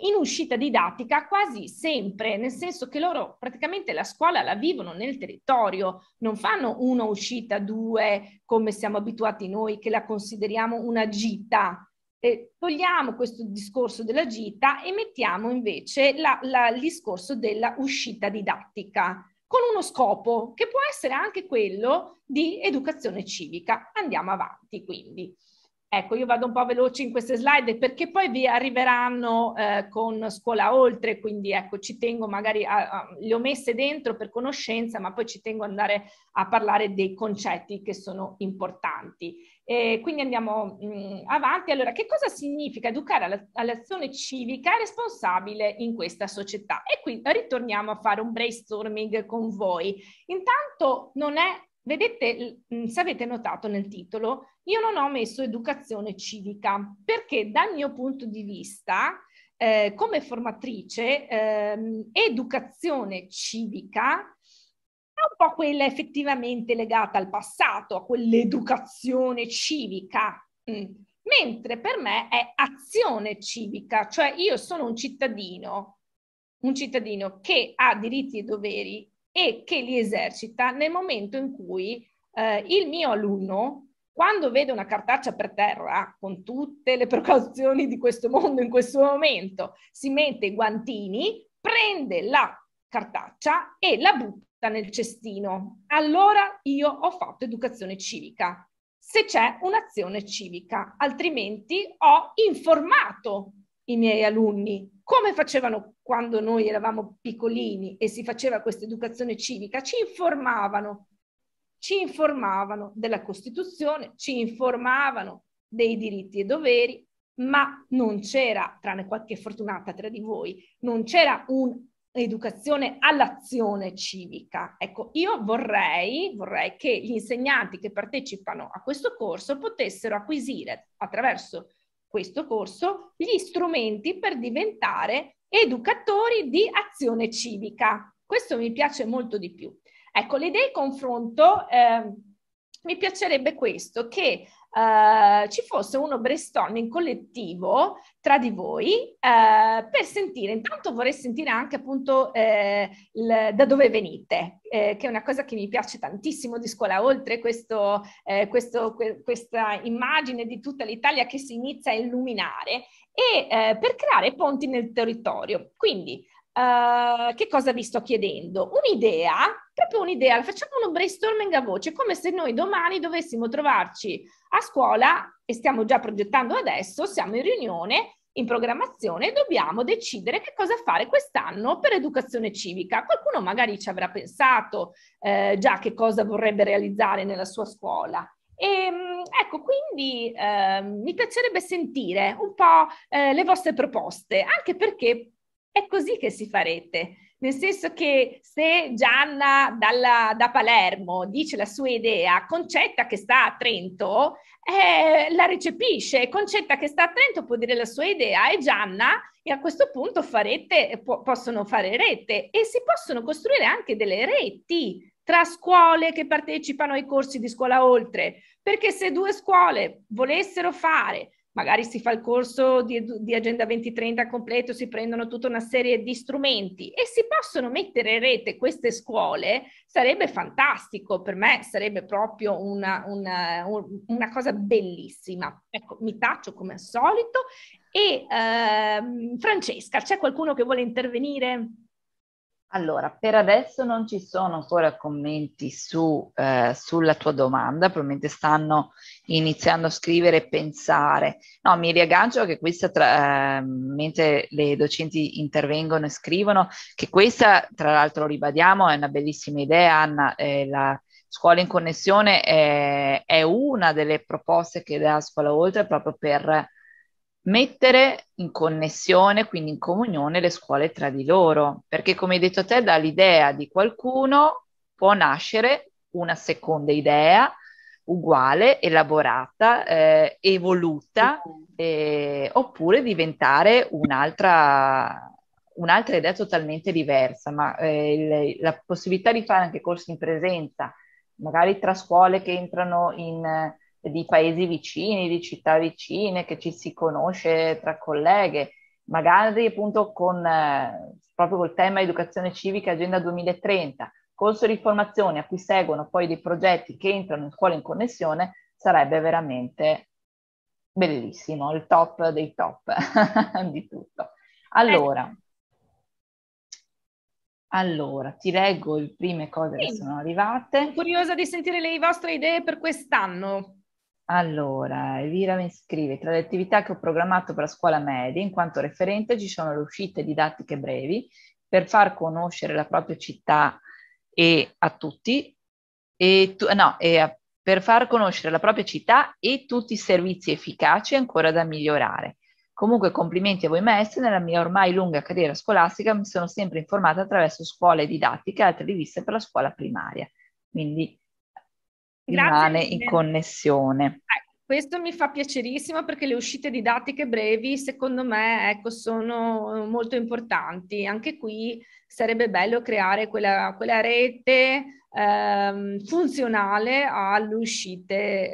in uscita didattica quasi sempre, nel senso che loro praticamente la scuola la vivono nel territorio, non fanno una uscita, due, come siamo abituati noi, che la consideriamo una gita. Eh, togliamo questo discorso della gita e mettiamo invece il discorso della uscita didattica con uno scopo che può essere anche quello di educazione civica. Andiamo avanti quindi. Ecco, io vado un po' veloce in queste slide perché poi vi arriveranno eh, con scuola oltre, quindi ecco, ci tengo magari, a, a, le ho messe dentro per conoscenza, ma poi ci tengo ad andare a parlare dei concetti che sono importanti. E quindi andiamo mh, mm, avanti. Allora, che cosa significa educare alla, all'azione civica responsabile in questa società? E qui ritorniamo a fare un brainstorming con voi. Intanto non è, vedete, mh, mm, se avete notato nel titolo, io non ho messo educazione civica perché dal mio punto di vista, eh, come formatrice, ehm, educazione civica è un po' quella effettivamente legata al passato, a quell'educazione civica. Mm. Mentre per me è azione civica, cioè io sono un cittadino, un cittadino che ha diritti e doveri e che li esercita nel momento in cui eh, il mio alunno, quando vede una cartaccia per terra, con tutte le precauzioni di questo mondo in questo momento, si mette i guantini, prende la cartaccia e la butta pasta nel cestino, allora io ho fatto educazione civica, se c'è un'azione civica, altrimenti ho informato i miei alunni come facevano quando noi eravamo piccolini e si faceva questa educazione civica, ci informavano, ci informavano della Costituzione, ci informavano dei diritti e doveri, ma non c'era, tranne qualche fortunata tra di voi, non c'era un educazione all'azione civica. Ecco, io vorrei, vorrei che gli insegnanti che partecipano a questo corso potessero acquisire attraverso questo corso gli strumenti per diventare educatori di azione civica. Questo mi piace molto di più. Ecco, l'idea di confronto eh, mi piacerebbe questo, che eh, ci fosse uno brainstorming collettivo tra di voi eh, per sentire, intanto vorrei sentire anche appunto eh, il, da dove venite, eh, che è una cosa che mi piace tantissimo di scuola, oltre questo, eh, questo, que- questa immagine di tutta l'Italia che si inizia a illuminare e eh, per creare ponti nel territorio. Quindi Uh, che cosa vi sto chiedendo? Un'idea, proprio un'idea, facciamo uno brainstorming a voce, come se noi domani dovessimo trovarci a scuola e stiamo già progettando adesso, siamo in riunione, in programmazione, e dobbiamo decidere che cosa fare quest'anno per educazione civica. Qualcuno magari ci avrà pensato eh, già che cosa vorrebbe realizzare nella sua scuola. E, ehm, ecco, quindi eh, mi piacerebbe sentire un po' eh, le vostre proposte, anche perché è così che si farete. Nel senso che se Gianna dalla, da Palermo dice la sua idea, Concetta che sta a Trento eh, la recepisce, Concetta che sta a Trento può dire la sua idea e Gianna e a questo punto farete, po- possono fare rete e si possono costruire anche delle reti tra scuole che partecipano ai corsi di scuola oltre, perché se due scuole volessero fare magari si fa il corso di, di, Agenda 2030 completo, si prendono tutta una serie di strumenti e si possono mettere in rete queste scuole, sarebbe fantastico, per me sarebbe proprio una, una, una cosa bellissima. Ecco, mi taccio come al solito e ehm, Francesca, c'è qualcuno che vuole intervenire? Allora, per adesso non ci sono ancora commenti su, eh, sulla tua domanda, probabilmente stanno iniziando a scrivere e pensare. No, mi riaggancio che questa, tra, eh, mentre le docenti intervengono e scrivono, che questa, tra l'altro ribadiamo, è una bellissima idea, Anna, eh, la Scuola in Connessione è, è, una delle proposte che dà Scuola Oltre proprio per mettere in connessione, quindi in comunione, le scuole tra di loro, perché come hai detto te, dall'idea di qualcuno può nascere una seconda idea uguale, elaborata, eh, evoluta, eh, oppure diventare un'altra, un'altra idea totalmente diversa, ma eh, il, la possibilità di fare anche corsi in presenza, magari tra scuole che entrano in di paesi vicini, di città vicine, che ci si conosce tra colleghe, magari appunto con, eh, proprio col tema educazione civica Agenda 2030, corso di formazione a cui seguono poi dei progetti che entrano in scuola in connessione, sarebbe veramente bellissimo, il top dei top di tutto. Allora, allora, ti leggo le prime cose sì. che sono arrivate. Curiosa di sentire le vostre idee per quest'anno. Allora, Elvira mi scrive, tra le attività che ho programmato per la scuola media, in quanto referente ci sono le uscite didattiche brevi per far conoscere la propria città e a tutti, e tu, eh, no, e a, per far conoscere la propria città e tutti i servizi efficaci ancora da migliorare. Comunque complimenti a voi maestri, nella mia ormai lunga carriera scolastica mi sono sempre informata attraverso scuole didattiche e altre riviste per la scuola primaria. Quindi rimane in connessione. Ah, questo mi fa piacerissimo perché le uscite didattiche brevi, secondo me, ecco, sono molto importanti. Anche qui sarebbe bello creare quella, quella rete ehm, funzionale alle uscite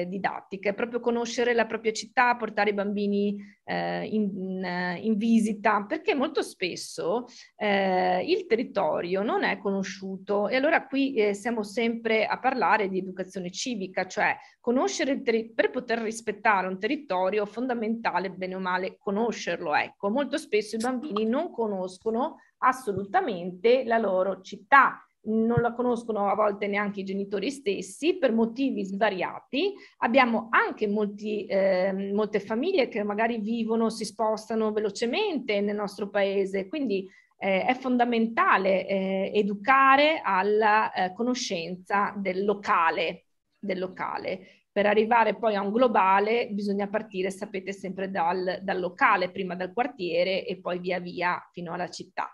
eh, didattiche, proprio conoscere la propria città, portare i bambini eh, in, in, visita, perché molto spesso eh, il territorio non è conosciuto e allora qui eh, siamo sempre a parlare di educazione civica, cioè conoscere il territorio, per poter rispettare un territorio fondamentale, bene o male, conoscerlo. Ecco, molto spesso i bambini non conoscono assolutamente la loro città. Non la conoscono a volte neanche i genitori stessi per motivi svariati. Abbiamo anche molti, eh, molte famiglie che magari vivono, si spostano velocemente nel nostro paese, quindi eh, è fondamentale eh, educare alla eh, conoscenza del locale, del locale. Per arrivare poi a un globale bisogna partire, sapete, sempre dal, dal locale, prima dal quartiere e poi via via fino alla città.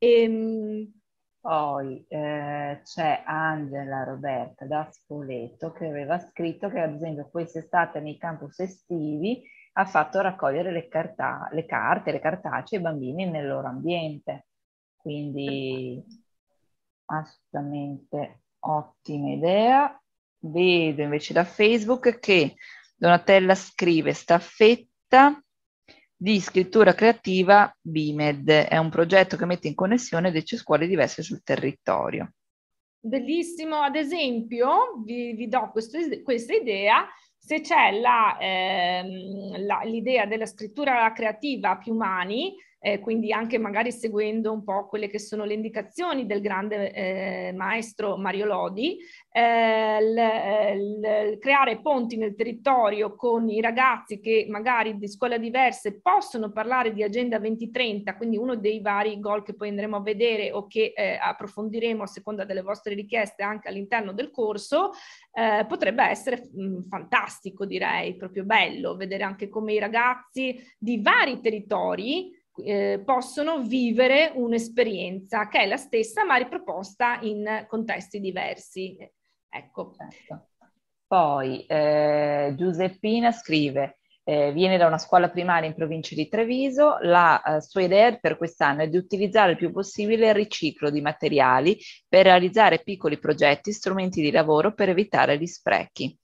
E ehm, poi eh, c'è Angela Roberta da Spoleto che aveva scritto che ad esempio quest'estate nei campus estivi ha fatto raccogliere le, carta- le carte, le cartacee ai bambini nel loro ambiente. Quindi assolutamente ottima idea. Vedo invece da Facebook che Donatella scrive staffetta di scrittura creativa BIMED. È un progetto che mette in connessione 10 scuole diverse sul territorio. Bellissimo, ad esempio, vi, vi do questo, questa idea. Se c'è la, ehm, la, l'idea della scrittura creativa più umani, eh, quindi anche magari seguendo un po' quelle che sono le indicazioni del grande eh, maestro Mario Lodi, eh, l, eh, l, creare ponti nel territorio con i ragazzi che magari di scuole diverse possono parlare di Agenda 2030, quindi uno dei vari goal che poi andremo a vedere o che eh, approfondiremo a seconda delle vostre richieste anche all'interno del corso, eh, potrebbe essere mh, mm, fantastico direi, proprio bello vedere anche come i ragazzi di vari territori eh, possono vivere un'esperienza che è la stessa ma riproposta in contesti diversi. Ecco. Certo. Poi eh, Giuseppina scrive, eh, viene da una scuola primaria in provincia di Treviso, la eh, sua idea per quest'anno è di utilizzare il più possibile il riciclo di materiali per realizzare piccoli progetti, strumenti di lavoro per evitare gli sprechi.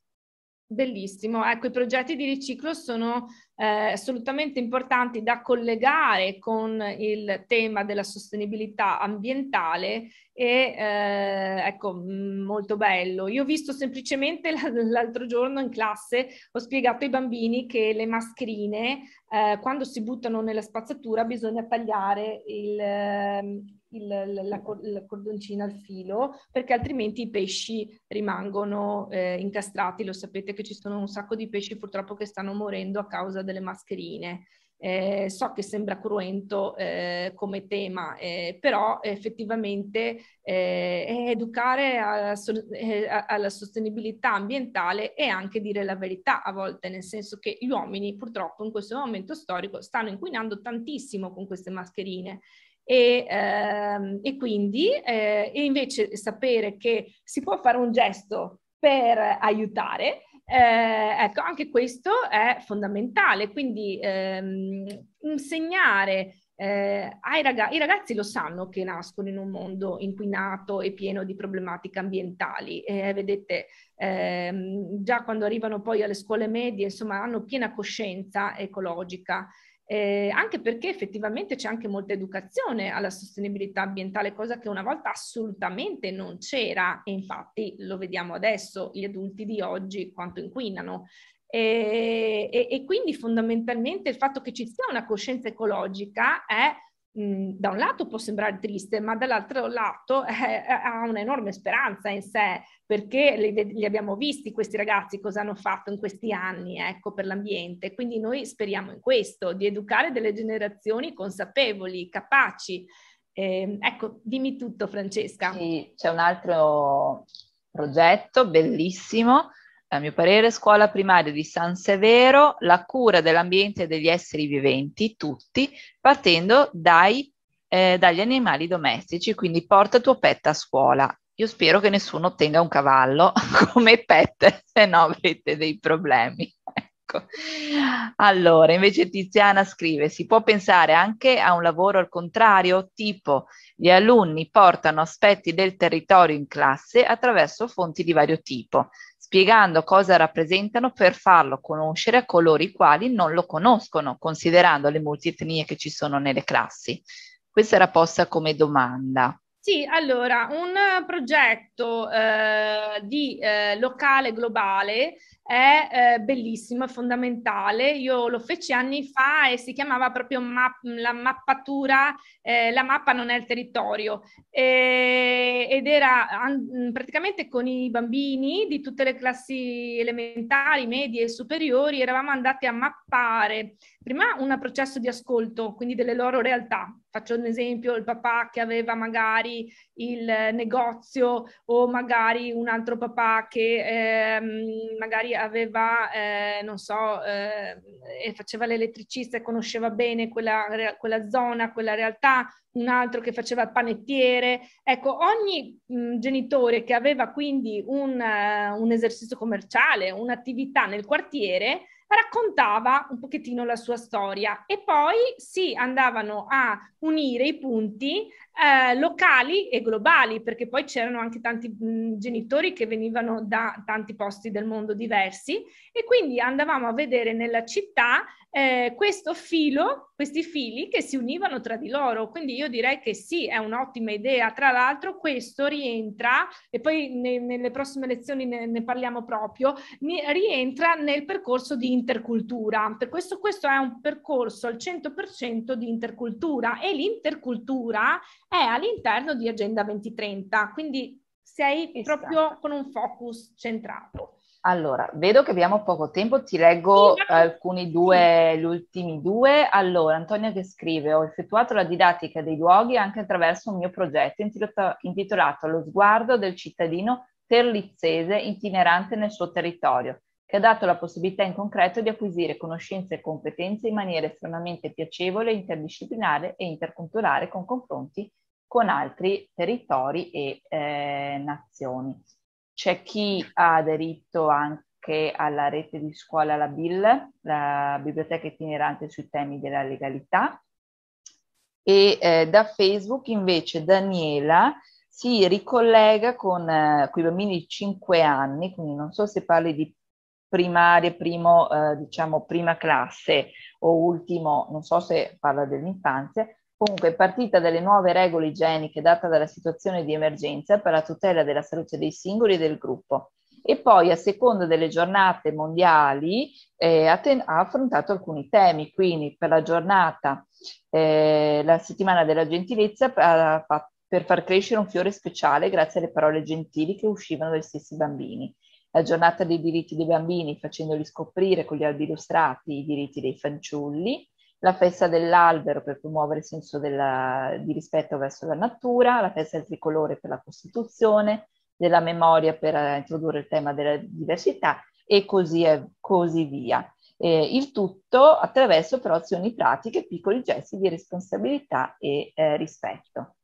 Bellissimo, ecco i progetti di riciclo sono eh, assolutamente importanti da collegare con il tema della sostenibilità ambientale e eh, ecco mm, molto bello. Io ho visto semplicemente l'altro giorno in classe, ho spiegato ai bambini che le mascherine eh, quando si buttano nella spazzatura bisogna tagliare il ehm, il, la, la, cordoncina al filo, perché altrimenti i pesci rimangono eh, incastrati. Lo sapete che ci sono un sacco di pesci purtroppo che stanno morendo a causa delle mascherine. Eh, so che sembra cruento eh, come tema, eh, però effettivamente eh, educare alla, so- eh, alla, sostenibilità ambientale e anche dire la verità a volte, nel senso che gli uomini purtroppo in questo momento storico stanno inquinando tantissimo con queste mascherine e, ehm, e quindi eh, e invece sapere che si può fare un gesto per aiutare, eh, ecco, anche questo è fondamentale, quindi ehm, insegnare eh, rag- I ragazzi lo sanno che nascono in un mondo inquinato e pieno di problematiche ambientali. Eh, vedete, ehm, già quando arrivano poi alle scuole medie, insomma, hanno piena coscienza ecologica eh, anche perché effettivamente c'è anche molta educazione alla sostenibilità ambientale, cosa che una volta assolutamente non c'era e infatti lo vediamo adesso, gli adulti di oggi quanto inquinano. E, e, e quindi fondamentalmente il fatto che ci sia una coscienza ecologica è da un lato può sembrare triste, ma dall'altro lato eh, eh ha un'enorme speranza in sé, perché li, li, abbiamo visti questi ragazzi cosa hanno fatto in questi anni ecco, per l'ambiente. Quindi noi speriamo in questo, di educare delle generazioni consapevoli, capaci. Eh, ecco, dimmi tutto Francesca. Sì, c'è un altro progetto bellissimo a mio parere, scuola primaria di San Severo, la cura dell'ambiente e degli esseri viventi, tutti, partendo dai, eh, dagli animali domestici, quindi porta tuo pet a scuola. Io spero che nessuno ottenga un cavallo come pet, se no avete dei problemi. Ecco. Allora, invece Tiziana scrive, si può pensare anche a un lavoro al contrario, tipo gli alunni portano aspetti del territorio in classe attraverso fonti di vario tipo, spiegando cosa rappresentano per farlo conoscere a coloro i quali non lo conoscono, considerando le multietnie che ci sono nelle classi. Questa era posta come domanda. Sì, allora, un progetto eh, di eh, locale globale è eh, bellissimo, è fondamentale. Io lo feci anni fa e si chiamava proprio map, la mappatura, eh, la mappa non è il territorio. E, ed era an, praticamente con i bambini di tutte le classi elementari, medie e superiori, eravamo andati a mappare prima un processo di ascolto, quindi delle loro realtà. Faccio un esempio, il papà che aveva magari il eh, negozio o magari un altro papà che ehm, magari aveva, eh, non so, eh, e faceva l'elettricista e conosceva bene quella, quella, zona, quella realtà, un altro che faceva il panettiere. Ecco, ogni mh, mm, genitore che aveva quindi un, uh, un esercizio commerciale, un'attività nel quartiere, raccontava un pochettino la sua storia e poi si andavano a unire i punti eh, locali e globali, perché poi c'erano anche tanti mh, mm, genitori che venivano da tanti posti del mondo diversi e quindi andavamo a vedere nella città eh, questo filo questi fili che si univano tra di loro. Quindi io direi che sì, è un'ottima idea. Tra l'altro questo rientra, e poi ne, nelle prossime lezioni ne, ne parliamo proprio, ne, rientra nel percorso di intercultura. Per questo questo è un percorso al 100% di intercultura e l'intercultura è all'interno di Agenda 2030. Quindi sei esatto. proprio con un focus centrato. Allora, vedo che abbiamo poco tempo, ti leggo alcuni due, gli ultimi due. Allora, Antonia che scrive, ho effettuato la didattica dei luoghi anche attraverso un mio progetto intitolato Lo sguardo del cittadino terlizzese itinerante nel suo territorio, che ha dato la possibilità in concreto di acquisire conoscenze e competenze in maniera estremamente piacevole, interdisciplinare e interculturale con confronti con altri territori e eh, nazioni c'è chi ha aderito anche alla rete di scuola La Bill, la biblioteca itinerante sui temi della legalità, e eh, da Facebook invece Daniela si ricollega con, eh, bambini di 5 anni, quindi non so se parli di primaria, primo, eh, diciamo prima classe o ultimo, non so se parla dell'infanzia, Comunque, partita dalle nuove regole igieniche data dalla situazione di emergenza per la tutela della salute dei singoli e del gruppo. E poi, a seconda delle giornate mondiali, eh, ha, ten- ha, affrontato alcuni temi. Quindi, per la giornata, eh, la settimana della gentilezza, ha fatto per far crescere un fiore speciale grazie alle parole gentili che uscivano dai stessi bambini. La giornata dei diritti dei bambini facendoli scoprire con gli albi illustrati i diritti dei fanciulli, la festa dell'albero per promuovere il senso della, di rispetto verso la natura, la festa del tricolore per la Costituzione, della memoria per eh, introdurre il tema della diversità e così, così via. Eh, il tutto attraverso però azioni pratiche, piccoli gesti di responsabilità e eh, rispetto.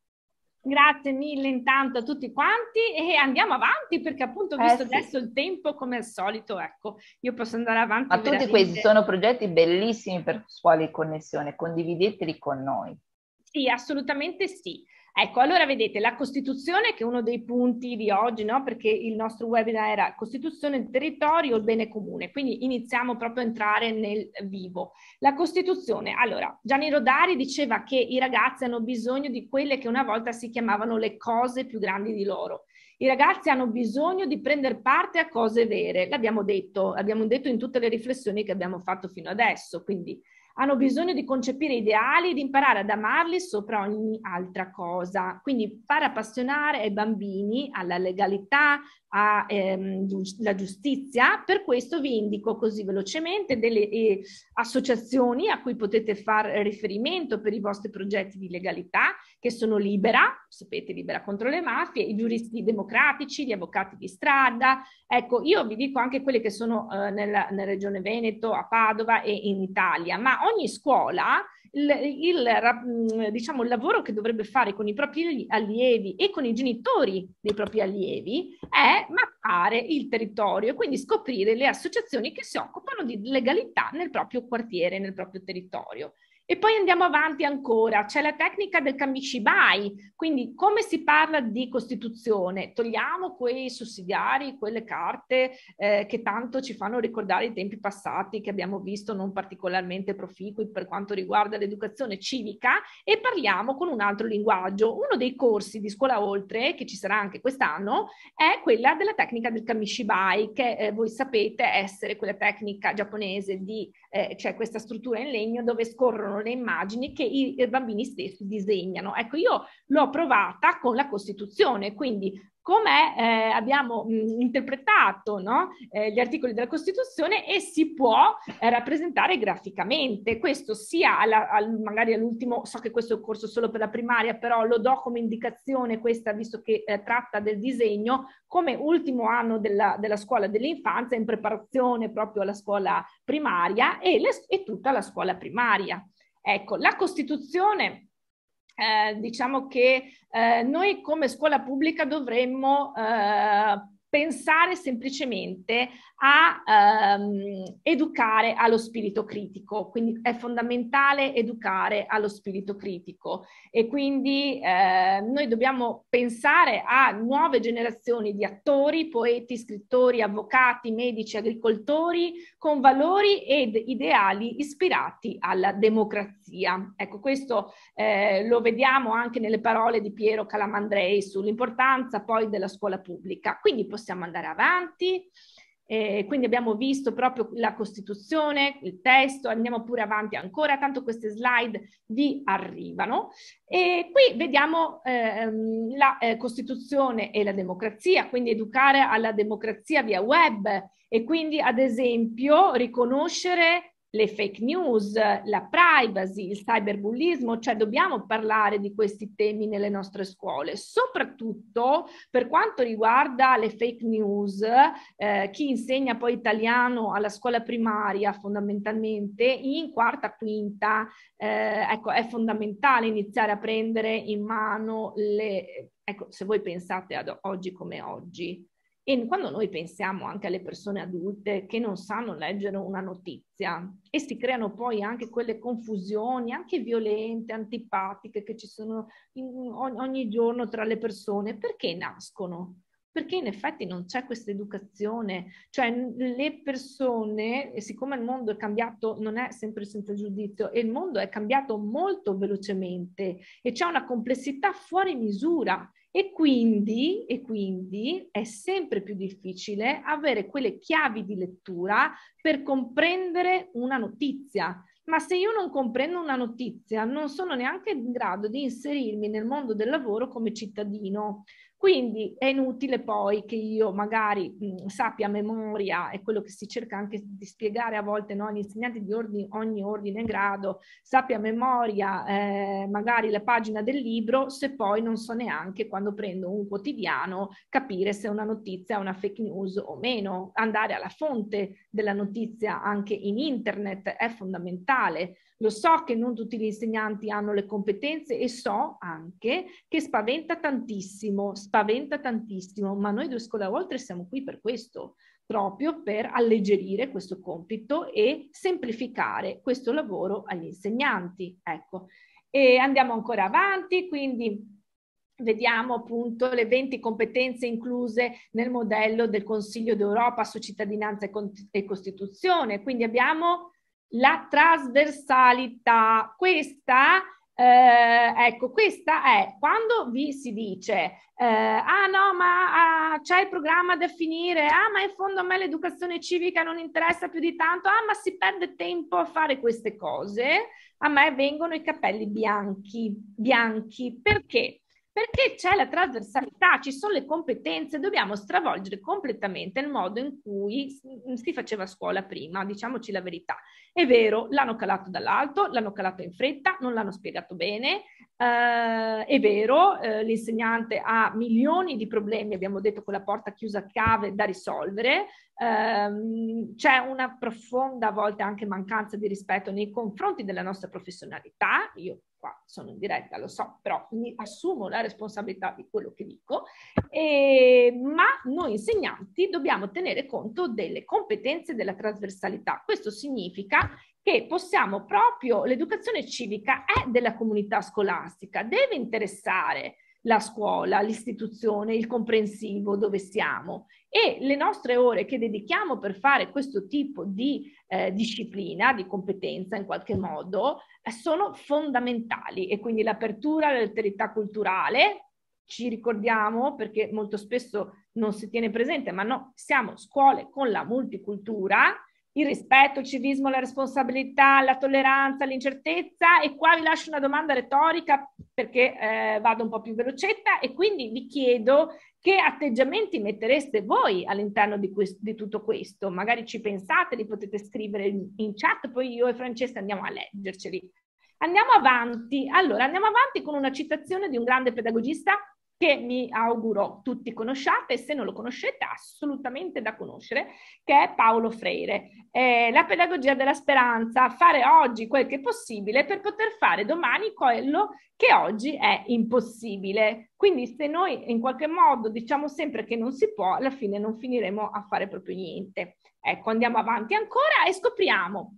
Grazie mille intanto a tutti quanti e andiamo avanti perché appunto eh visto eh sì. adesso il tempo come al solito, ecco, io posso andare avanti. Ma veramente. tutti questi sono progetti bellissimi per scuole di connessione, condivideteli con noi. Sì, assolutamente sì. Ecco, allora vedete la Costituzione, che è uno dei punti di oggi, no? perché il nostro webinar era Costituzione, territorio, il bene comune, quindi iniziamo proprio a entrare nel vivo. La Costituzione, allora, Gianni Rodari diceva che i ragazzi hanno bisogno di quelle che una volta si chiamavano le cose più grandi di loro. I ragazzi hanno bisogno di prendere parte a cose vere, l'abbiamo detto, l'abbiamo detto in tutte le riflessioni che abbiamo fatto fino adesso, quindi hanno mm. bisogno di concepire ideali e di imparare ad amarli sopra ogni altra cosa. Quindi far appassionare ai bambini alla legalità, alla ehm, giustizia. Per questo vi indico così velocemente delle eh, associazioni a cui potete fare riferimento per i vostri progetti di legalità, che sono Libera, sapete, Libera contro le mafie, i giuristi democratici, gli avvocati di strada. Ecco, io vi dico anche quelle che sono eh, nella, nella regione Veneto, a Padova e in Italia, ma ogni scuola il, il, mm, diciamo, il lavoro che dovrebbe fare con i propri allievi e con i genitori dei propri allievi è mappare il territorio e quindi scoprire le associazioni che si occupano di legalità nel proprio quartiere, nel proprio territorio. E poi andiamo avanti ancora, c'è la tecnica del kamishibai, quindi come si parla di Costituzione? Togliamo quei sussidiari, quelle carte eh, che tanto ci fanno ricordare i tempi passati che abbiamo visto non particolarmente proficui per quanto riguarda l'educazione civica e parliamo con un altro linguaggio. Uno dei corsi di scuola oltre, che ci sarà anche quest'anno, è quella della tecnica del kamishibai, che eh, voi sapete essere quella tecnica giapponese di eh, c'è questa struttura in legno dove scorrono le immagini che i, i bambini stessi disegnano. Ecco, io l'ho provata con la Costituzione, quindi come eh, abbiamo mh, interpretato no? eh, gli articoli della Costituzione e si può eh, rappresentare graficamente. Questo sia alla, al, magari all'ultimo, so che questo è un corso solo per la primaria, però lo do come indicazione questa, visto che eh, tratta del disegno, come ultimo anno della, della, scuola dell'infanzia in preparazione proprio alla scuola primaria e, le, e tutta la scuola primaria. Ecco, la Costituzione eh, diciamo che eh, noi come scuola pubblica dovremmo eh, pensare semplicemente a ehm, educare allo spirito critico, quindi è fondamentale educare allo spirito critico e quindi eh, noi dobbiamo pensare a nuove generazioni di attori, poeti, scrittori, avvocati, medici, agricoltori con valori ed ideali ispirati alla democrazia. Ecco, questo eh, lo vediamo anche nelle parole di Piero Calamandrei sull'importanza poi della scuola pubblica. Quindi possiamo possiamo andare avanti. Eh, quindi abbiamo visto proprio la Costituzione, il testo, andiamo pure avanti ancora, tanto queste slide vi arrivano. E qui vediamo ehm, la eh, Costituzione e la democrazia, quindi educare alla democrazia via web e quindi ad esempio riconoscere le fake news, la privacy, il cyberbullismo, cioè dobbiamo parlare di questi temi nelle nostre scuole, soprattutto per quanto riguarda le fake news, eh, chi insegna poi italiano alla scuola primaria fondamentalmente in quarta, quinta, eh, ecco è fondamentale iniziare a prendere in mano le, ecco se voi pensate ad oggi come oggi, e quando noi pensiamo anche alle persone adulte che non sanno leggere una notizia e si creano poi anche quelle confusioni, anche violente, antipatiche, che ci sono ogni giorno tra le persone, perché nascono? Perché in effetti non c'è questa educazione, cioè le persone, siccome il mondo è cambiato, non è sempre senza giudizio, e il mondo è cambiato molto velocemente e c'è una complessità fuori misura e quindi, e quindi, è sempre più difficile avere quelle chiavi di lettura per comprendere una notizia. Ma se io non comprendo una notizia, non sono neanche in grado di inserirmi nel mondo del lavoro come cittadino. Quindi è inutile poi che io magari mh, mhmm, sappia a memoria, è quello che si cerca anche di spiegare a volte no, agli insegnanti di ordine, ogni ordine e grado, sappia a memoria eh, magari la pagina del libro, se poi non so neanche quando prendo un quotidiano capire se una notizia è una fake news o meno. Andare alla fonte della notizia anche in internet è fondamentale. Lo so che non tutti gli insegnanti hanno le competenze e so anche che spaventa tantissimo spaventa tantissimo, ma noi due scuole oltre siamo qui per questo, proprio per alleggerire questo compito e semplificare questo lavoro agli insegnanti. Ecco. E andiamo ancora avanti, quindi vediamo appunto le 20 competenze incluse nel modello del Consiglio d'Europa su cittadinanza e Costituzione. Quindi abbiamo la trasversalità. Questa eh, ecco, questa è quando vi si dice eh, ah no, ma ah, c'è il programma da finire, ah ma in fondo a me l'educazione civica non interessa più di tanto, ah ma si perde tempo a fare queste cose, a me vengono i capelli bianchi, bianchi, perché? perché c'è la trasversalità, ci sono le competenze, dobbiamo stravolgere completamente il modo in cui si faceva scuola prima, diciamoci la verità. È vero, l'hanno calato dall'alto, l'hanno calato in fretta, non l'hanno spiegato bene, eh, è vero, eh, l'insegnante ha milioni di problemi, abbiamo detto con la porta chiusa a chiave da risolvere, eh, c'è una profonda a volte anche mancanza di rispetto nei confronti della nostra professionalità, io qua sono in diretta, lo so, però mi assumo la responsabilità di quello che dico, eh, ma noi insegnanti dobbiamo tenere conto delle competenze della trasversalità. Questo significa che possiamo proprio, l'educazione civica è della comunità scolastica, deve interessare la scuola, l'istituzione, il comprensivo dove siamo e le nostre ore che dedichiamo per fare questo tipo di eh, disciplina, di competenza in qualche modo, eh, sono fondamentali e quindi l'apertura all'alterità culturale, ci ricordiamo perché molto spesso non si tiene presente, ma no, siamo scuole con la multicultura il rispetto, il civismo, la responsabilità, la tolleranza, l'incertezza e qua vi lascio una domanda retorica perché eh, vado un po' più velocetta e quindi vi chiedo che atteggiamenti mettereste voi all'interno di, questo, di tutto questo? Magari ci pensate, li potete scrivere in, in chat, poi io e Francesca andiamo a leggerceli. Andiamo avanti. Allora, andiamo avanti con una citazione di un grande pedagogista che mi auguro tutti conosciate, se non lo conoscete assolutamente da conoscere, che è Paolo Freire. Eh, la pedagogia della speranza, fare oggi quel che è possibile per poter fare domani quello che oggi è impossibile. Quindi se noi in qualche modo diciamo sempre che non si può, alla fine non finiremo a fare proprio niente. Ecco, andiamo avanti ancora e scopriamo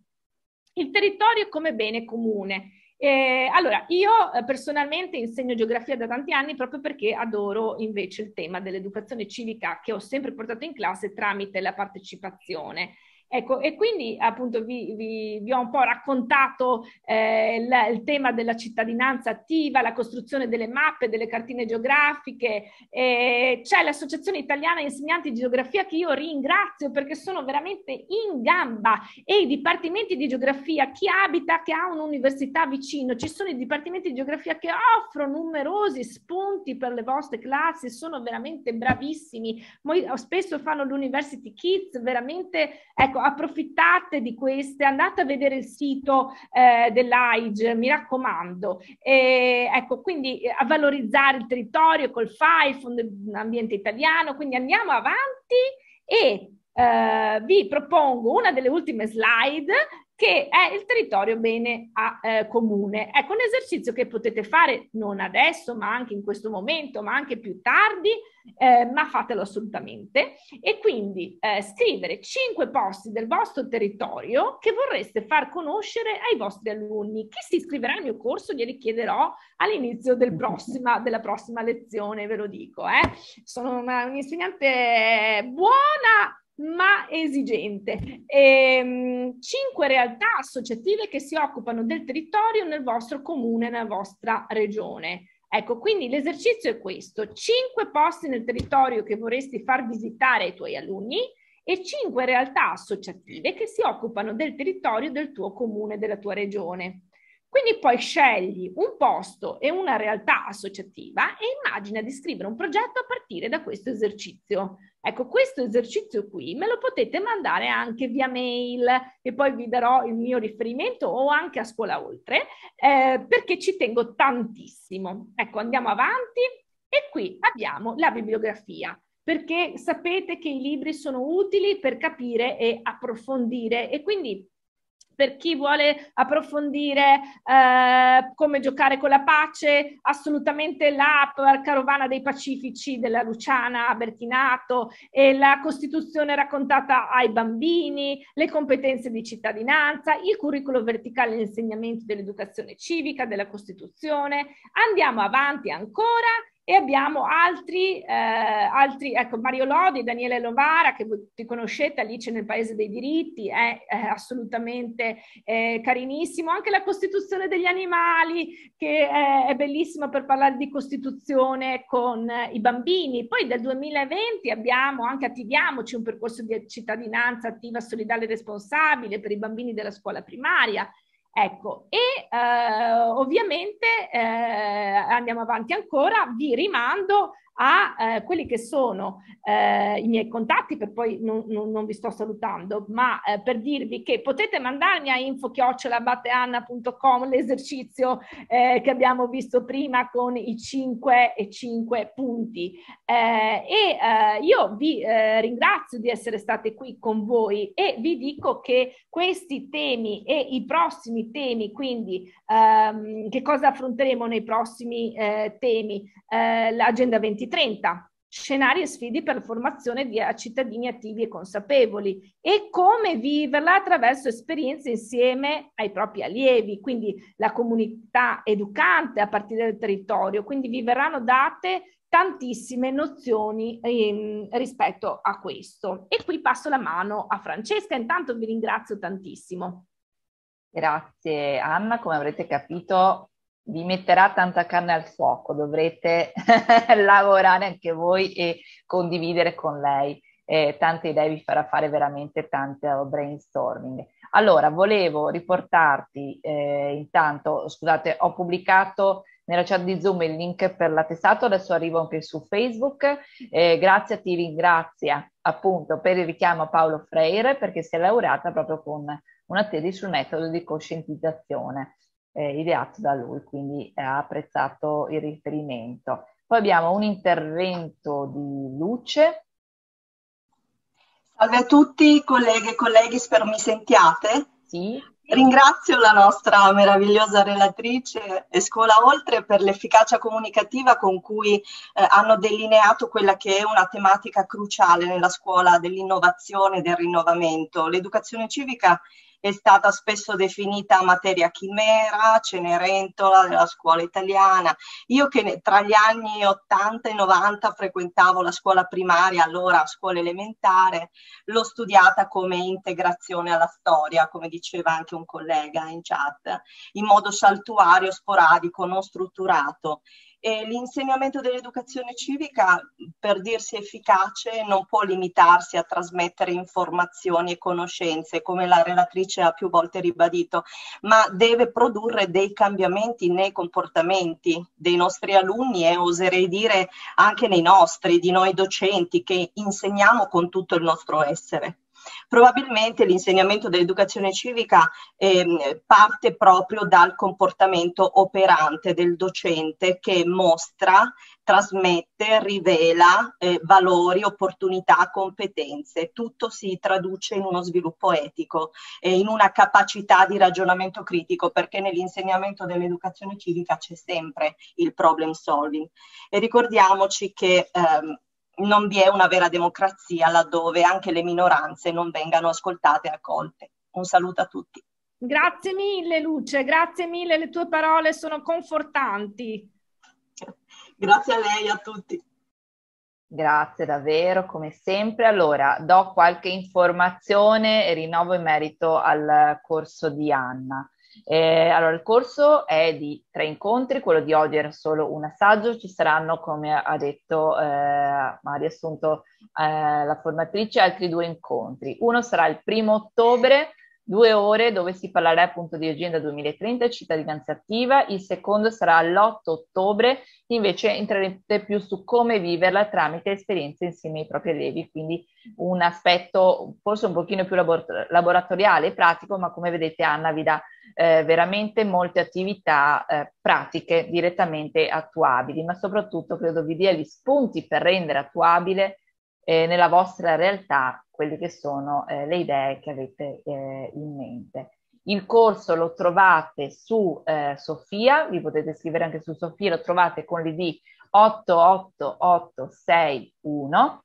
il territorio come bene comune. Eh, allora, io eh, personalmente insegno geografia da tanti anni proprio perché adoro invece il tema dell'educazione civica che ho sempre portato in classe tramite la partecipazione. Ecco, e quindi appunto vi, vi, vi ho un po' raccontato eh, la, il tema della cittadinanza attiva, la costruzione delle mappe, delle cartine geografiche. Eh, c'è l'Associazione Italiana Insegnanti di Geografia che io ringrazio perché sono veramente in gamba e i dipartimenti di geografia, chi abita, che ha un'università vicino, ci sono i dipartimenti di geografia che offrono numerosi spunti per le vostre classi, sono veramente bravissimi. Mo, spesso fanno l'University Kids, veramente, ecco, approfittate di queste, andate a vedere il sito eh, dell'AIG, mi raccomando. E, ecco, quindi eh, a valorizzare il territorio col FAI, il Fondo Ambiente Italiano, quindi andiamo avanti e eh, vi propongo una delle ultime slide che è il territorio bene a, eh, comune. Ecco un esercizio che potete fare non adesso, ma anche in questo momento, ma anche più tardi, eh, ma fatelo assolutamente. E quindi eh, scrivere cinque posti del vostro territorio che vorreste far conoscere ai vostri alunni. Chi si iscriverà al mio corso glieli chiederò all'inizio del prossima, della prossima lezione, ve lo dico. Eh. Sono una, un'insegnante buona ma esigente. E, ehm, cinque realtà associative che si occupano del territorio nel vostro comune, nella vostra regione. Ecco, quindi l'esercizio è questo, cinque posti nel territorio che vorresti far visitare ai tuoi alunni e cinque realtà associative che si occupano del territorio del tuo comune, della tua regione. Quindi poi scegli un posto e una realtà associativa e immagina di scrivere un progetto a partire da questo esercizio. Ecco, questo esercizio qui me lo potete mandare anche via mail e poi vi darò il mio riferimento o anche a scuola oltre, eh, perché ci tengo tantissimo. Ecco, andiamo avanti e qui abbiamo la bibliografia perché sapete che i libri sono utili per capire e approfondire e quindi per chi vuole approfondire eh, come giocare con la pace, assolutamente l'app Carovana dei Pacifici della Luciana a Bertinato, e la Costituzione raccontata ai bambini, le competenze di cittadinanza, il curriculum verticale di insegnamento dell'educazione civica, della Costituzione. Andiamo avanti ancora e abbiamo altri, eh, altri, ecco Mario Lodi, Daniele Lovara che voi ti conoscete, Alice nel Paese dei Diritti, è, è assolutamente eh, carinissimo, anche la Costituzione degli Animali che è, è bellissima per parlare di Costituzione con eh, i bambini, poi dal 2020 abbiamo anche Attiviamoci, un percorso di cittadinanza attiva, solidale e responsabile per i bambini della scuola primaria, Ecco, e eh, ovviamente eh, andiamo avanti ancora, vi rimando a eh, quelli che sono eh, i miei contatti, per poi non, non, non vi sto salutando, ma eh, per dirvi che potete mandarmi a info-batteanna.com l'esercizio eh, che abbiamo visto prima con i 5 e 5 punti. Eh, e eh, io vi eh, ringrazio di essere state qui con voi e vi dico che questi temi e i prossimi temi, quindi ehm, che cosa affronteremo nei prossimi eh, temi, eh, l'agenda 20 2030, scenari e sfidi per la formazione di cittadini attivi e consapevoli e come viverla attraverso esperienze insieme ai propri allievi, quindi la comunità educante a partire dal territorio. Quindi vi verranno date tantissime nozioni ehm, rispetto a questo. E qui passo la mano a Francesca, intanto vi ringrazio tantissimo. Grazie Anna, come avrete capito vi metterà tanta carne al fuoco, dovrete lavorare anche voi e condividere con lei. Eh, tante idee vi farà fare veramente tanto brainstorming. Allora, volevo riportarti eh, intanto, scusate, ho pubblicato nella chat di Zoom il link per l'attestato, adesso arrivo anche su Facebook. Eh, grazie, ti ringrazio appunto per il richiamo a Paolo Freire perché si è laureata proprio con una tesi sul metodo di coscientizzazione eh, ideato da lui, quindi ha apprezzato il riferimento. Poi abbiamo un intervento di luce. Salve a tutti, colleghe e colleghi, spero mi sentiate. Sì. Ringrazio la nostra meravigliosa relatrice e Scuola Oltre per l'efficacia comunicativa con cui eh, hanno delineato quella che è una tematica cruciale nella scuola dell'innovazione e del rinnovamento. L'educazione civica è stata spesso definita materia chimera, Cenerentola della scuola italiana. Io che tra gli anni 80 e 90 frequentavo la scuola primaria, allora scuola elementare, l'ho studiata come integrazione alla storia, come diceva anche un collega in chat, in modo saltuario, sporadico, non strutturato. E l'insegnamento dell'educazione civica, per dirsi efficace, non può limitarsi a trasmettere informazioni e conoscenze, come la relatrice ha più volte ribadito, ma deve produrre dei cambiamenti nei comportamenti dei nostri alunni e oserei dire anche nei nostri, di noi docenti che insegniamo con tutto il nostro essere. Probabilmente l'insegnamento dell'educazione civica eh, parte proprio dal comportamento operante del docente che mostra, trasmette, rivela eh, valori, opportunità, competenze. Tutto si traduce in uno sviluppo etico e in una capacità di ragionamento critico perché nell'insegnamento dell'educazione civica c'è sempre il problem solving. E ricordiamoci che ehm, non vi è una vera democrazia laddove anche le minoranze non vengano ascoltate e accolte. Un saluto a tutti. Grazie mille Luce, grazie mille, le tue parole sono confortanti. Grazie a lei, e a tutti. Grazie davvero, come sempre. Allora, do qualche informazione e rinnovo in merito al corso di Anna. Eh, allora, il corso è di tre incontri, quello di oggi era solo un assaggio, ci saranno, come ha detto, eh, ha riassunto eh, la formatrice, altri due incontri. Uno sarà il primo ottobre due ore dove si parlerà appunto di Agenda 2030 e cittadinanza attiva, il secondo sarà l'8 ottobre, invece entrerete più su come viverla tramite esperienze insieme ai propri allevi, quindi un aspetto forse un pochino più labor- laboratoriale e pratico, ma come vedete Anna vi dà eh, veramente molte attività eh, pratiche direttamente attuabili, ma soprattutto credo vi dia gli spunti per rendere attuabile eh, nella vostra realtà quelle che sono eh, le idee che avete eh, in mente. Il corso lo trovate su eh, Sofia, vi potete scrivere anche su Sofia, lo trovate con l'ID 88861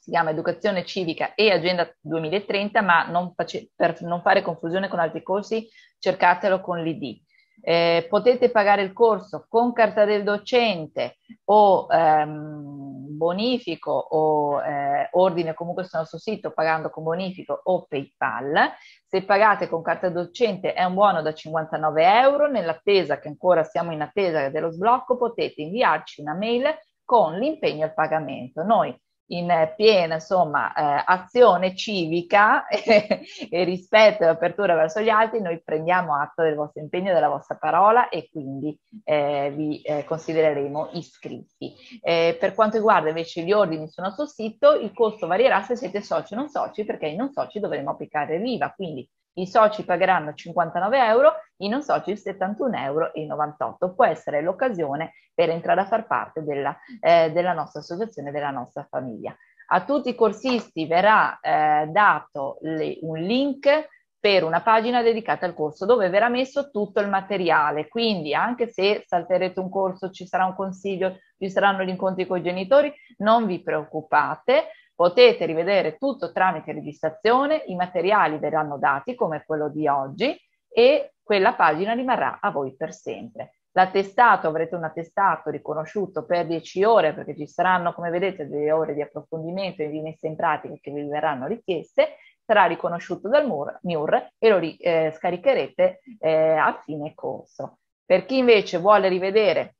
si chiama Educazione Civica e Agenda 2030, ma non face- per non fare confusione con altri corsi, cercatelo con l'ID. Eh, potete pagare il corso con carta del docente o ehm, bonifico o eh, ordine comunque sul nostro sito pagando con bonifico o PayPal. Se pagate con carta docente è un buono da 59 euro. Nell'attesa che ancora siamo in attesa dello sblocco potete inviarci una mail con l'impegno al pagamento. Noi in eh, piena insomma, eh, azione civica e, rispetto e apertura verso gli altri, noi prendiamo atto del vostro impegno, della vostra parola e quindi eh, vi eh, considereremo iscritti. Eh, per quanto riguarda invece gli ordini sul nostro sito, il costo varierà se siete soci o non soci, perché i non soci dovremo applicare l'IVA, quindi i soci pagheranno 59 euro, i non soci 71,98 euro. Può essere l'occasione per entrare a far parte della, eh, della nostra associazione, della nostra famiglia. A tutti i corsisti verrà eh, dato le, un link per una pagina dedicata al corso dove verrà messo tutto il materiale, quindi anche se salterete un corso, ci sarà un consiglio, ci saranno gli incontri con i genitori, non vi preoccupate, Potete rivedere tutto tramite registrazione, i materiali verranno dati come quello di oggi e quella pagina rimarrà a voi per sempre. L'attestato, avrete un attestato riconosciuto per 10 ore perché ci saranno, come vedete, delle ore di approfondimento e di messa in pratica che vi verranno richieste, sarà riconosciuto dal MUR, e lo eh, scaricherete eh, a fine corso. Per chi invece vuole rivedere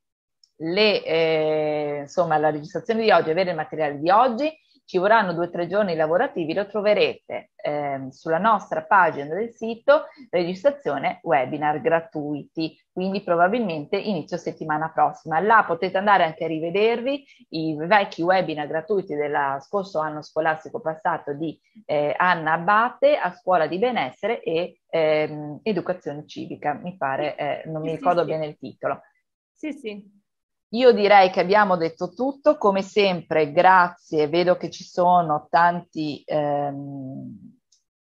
le, eh, insomma, la registrazione di oggi, avere i materiali di oggi, ci vorranno due o tre giorni lavorativi, lo troverete eh, sulla nostra pagina del sito, registrazione webinar gratuiti, quindi probabilmente inizio settimana prossima. Là potete andare anche a rivedervi i vecchi webinar gratuiti dello scorso anno scolastico passato di eh, Anna Abate a Scuola di Benessere e eh, Educazione Civica, mi pare, eh, non mi ricordo bene il titolo. Sì, sì. Io direi che abbiamo detto tutto, come sempre grazie, vedo che ci sono tanti, ehm,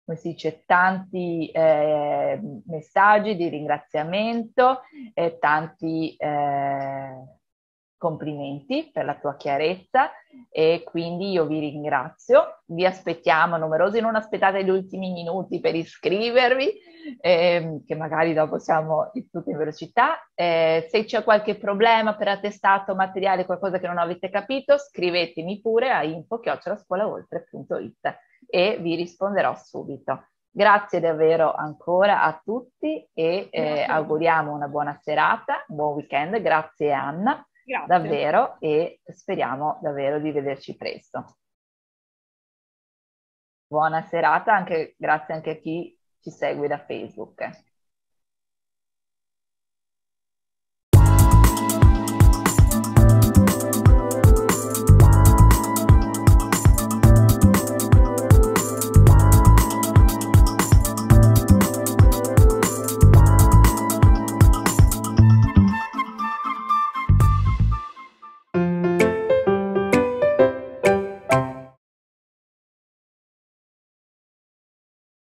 come si dice, tanti eh, messaggi di ringraziamento e tanti... Eh, complimenti per la tua chiarezza e quindi io vi ringrazio, vi aspettiamo numerosi, non aspettate gli ultimi minuti per iscrivervi, ehm, che magari dopo siamo tutti in velocità. Eh, se c'è qualche problema per attestato, materiale, qualcosa che non avete capito, scrivetemi pure a info-scuolaoltre.it e vi risponderò subito. Grazie davvero ancora a tutti e eh, auguriamo una buona serata, un buon weekend, grazie Anna. Grazie. Davvero e speriamo davvero di vederci presto. Buona serata, anche, grazie anche a chi ci segue da Facebook.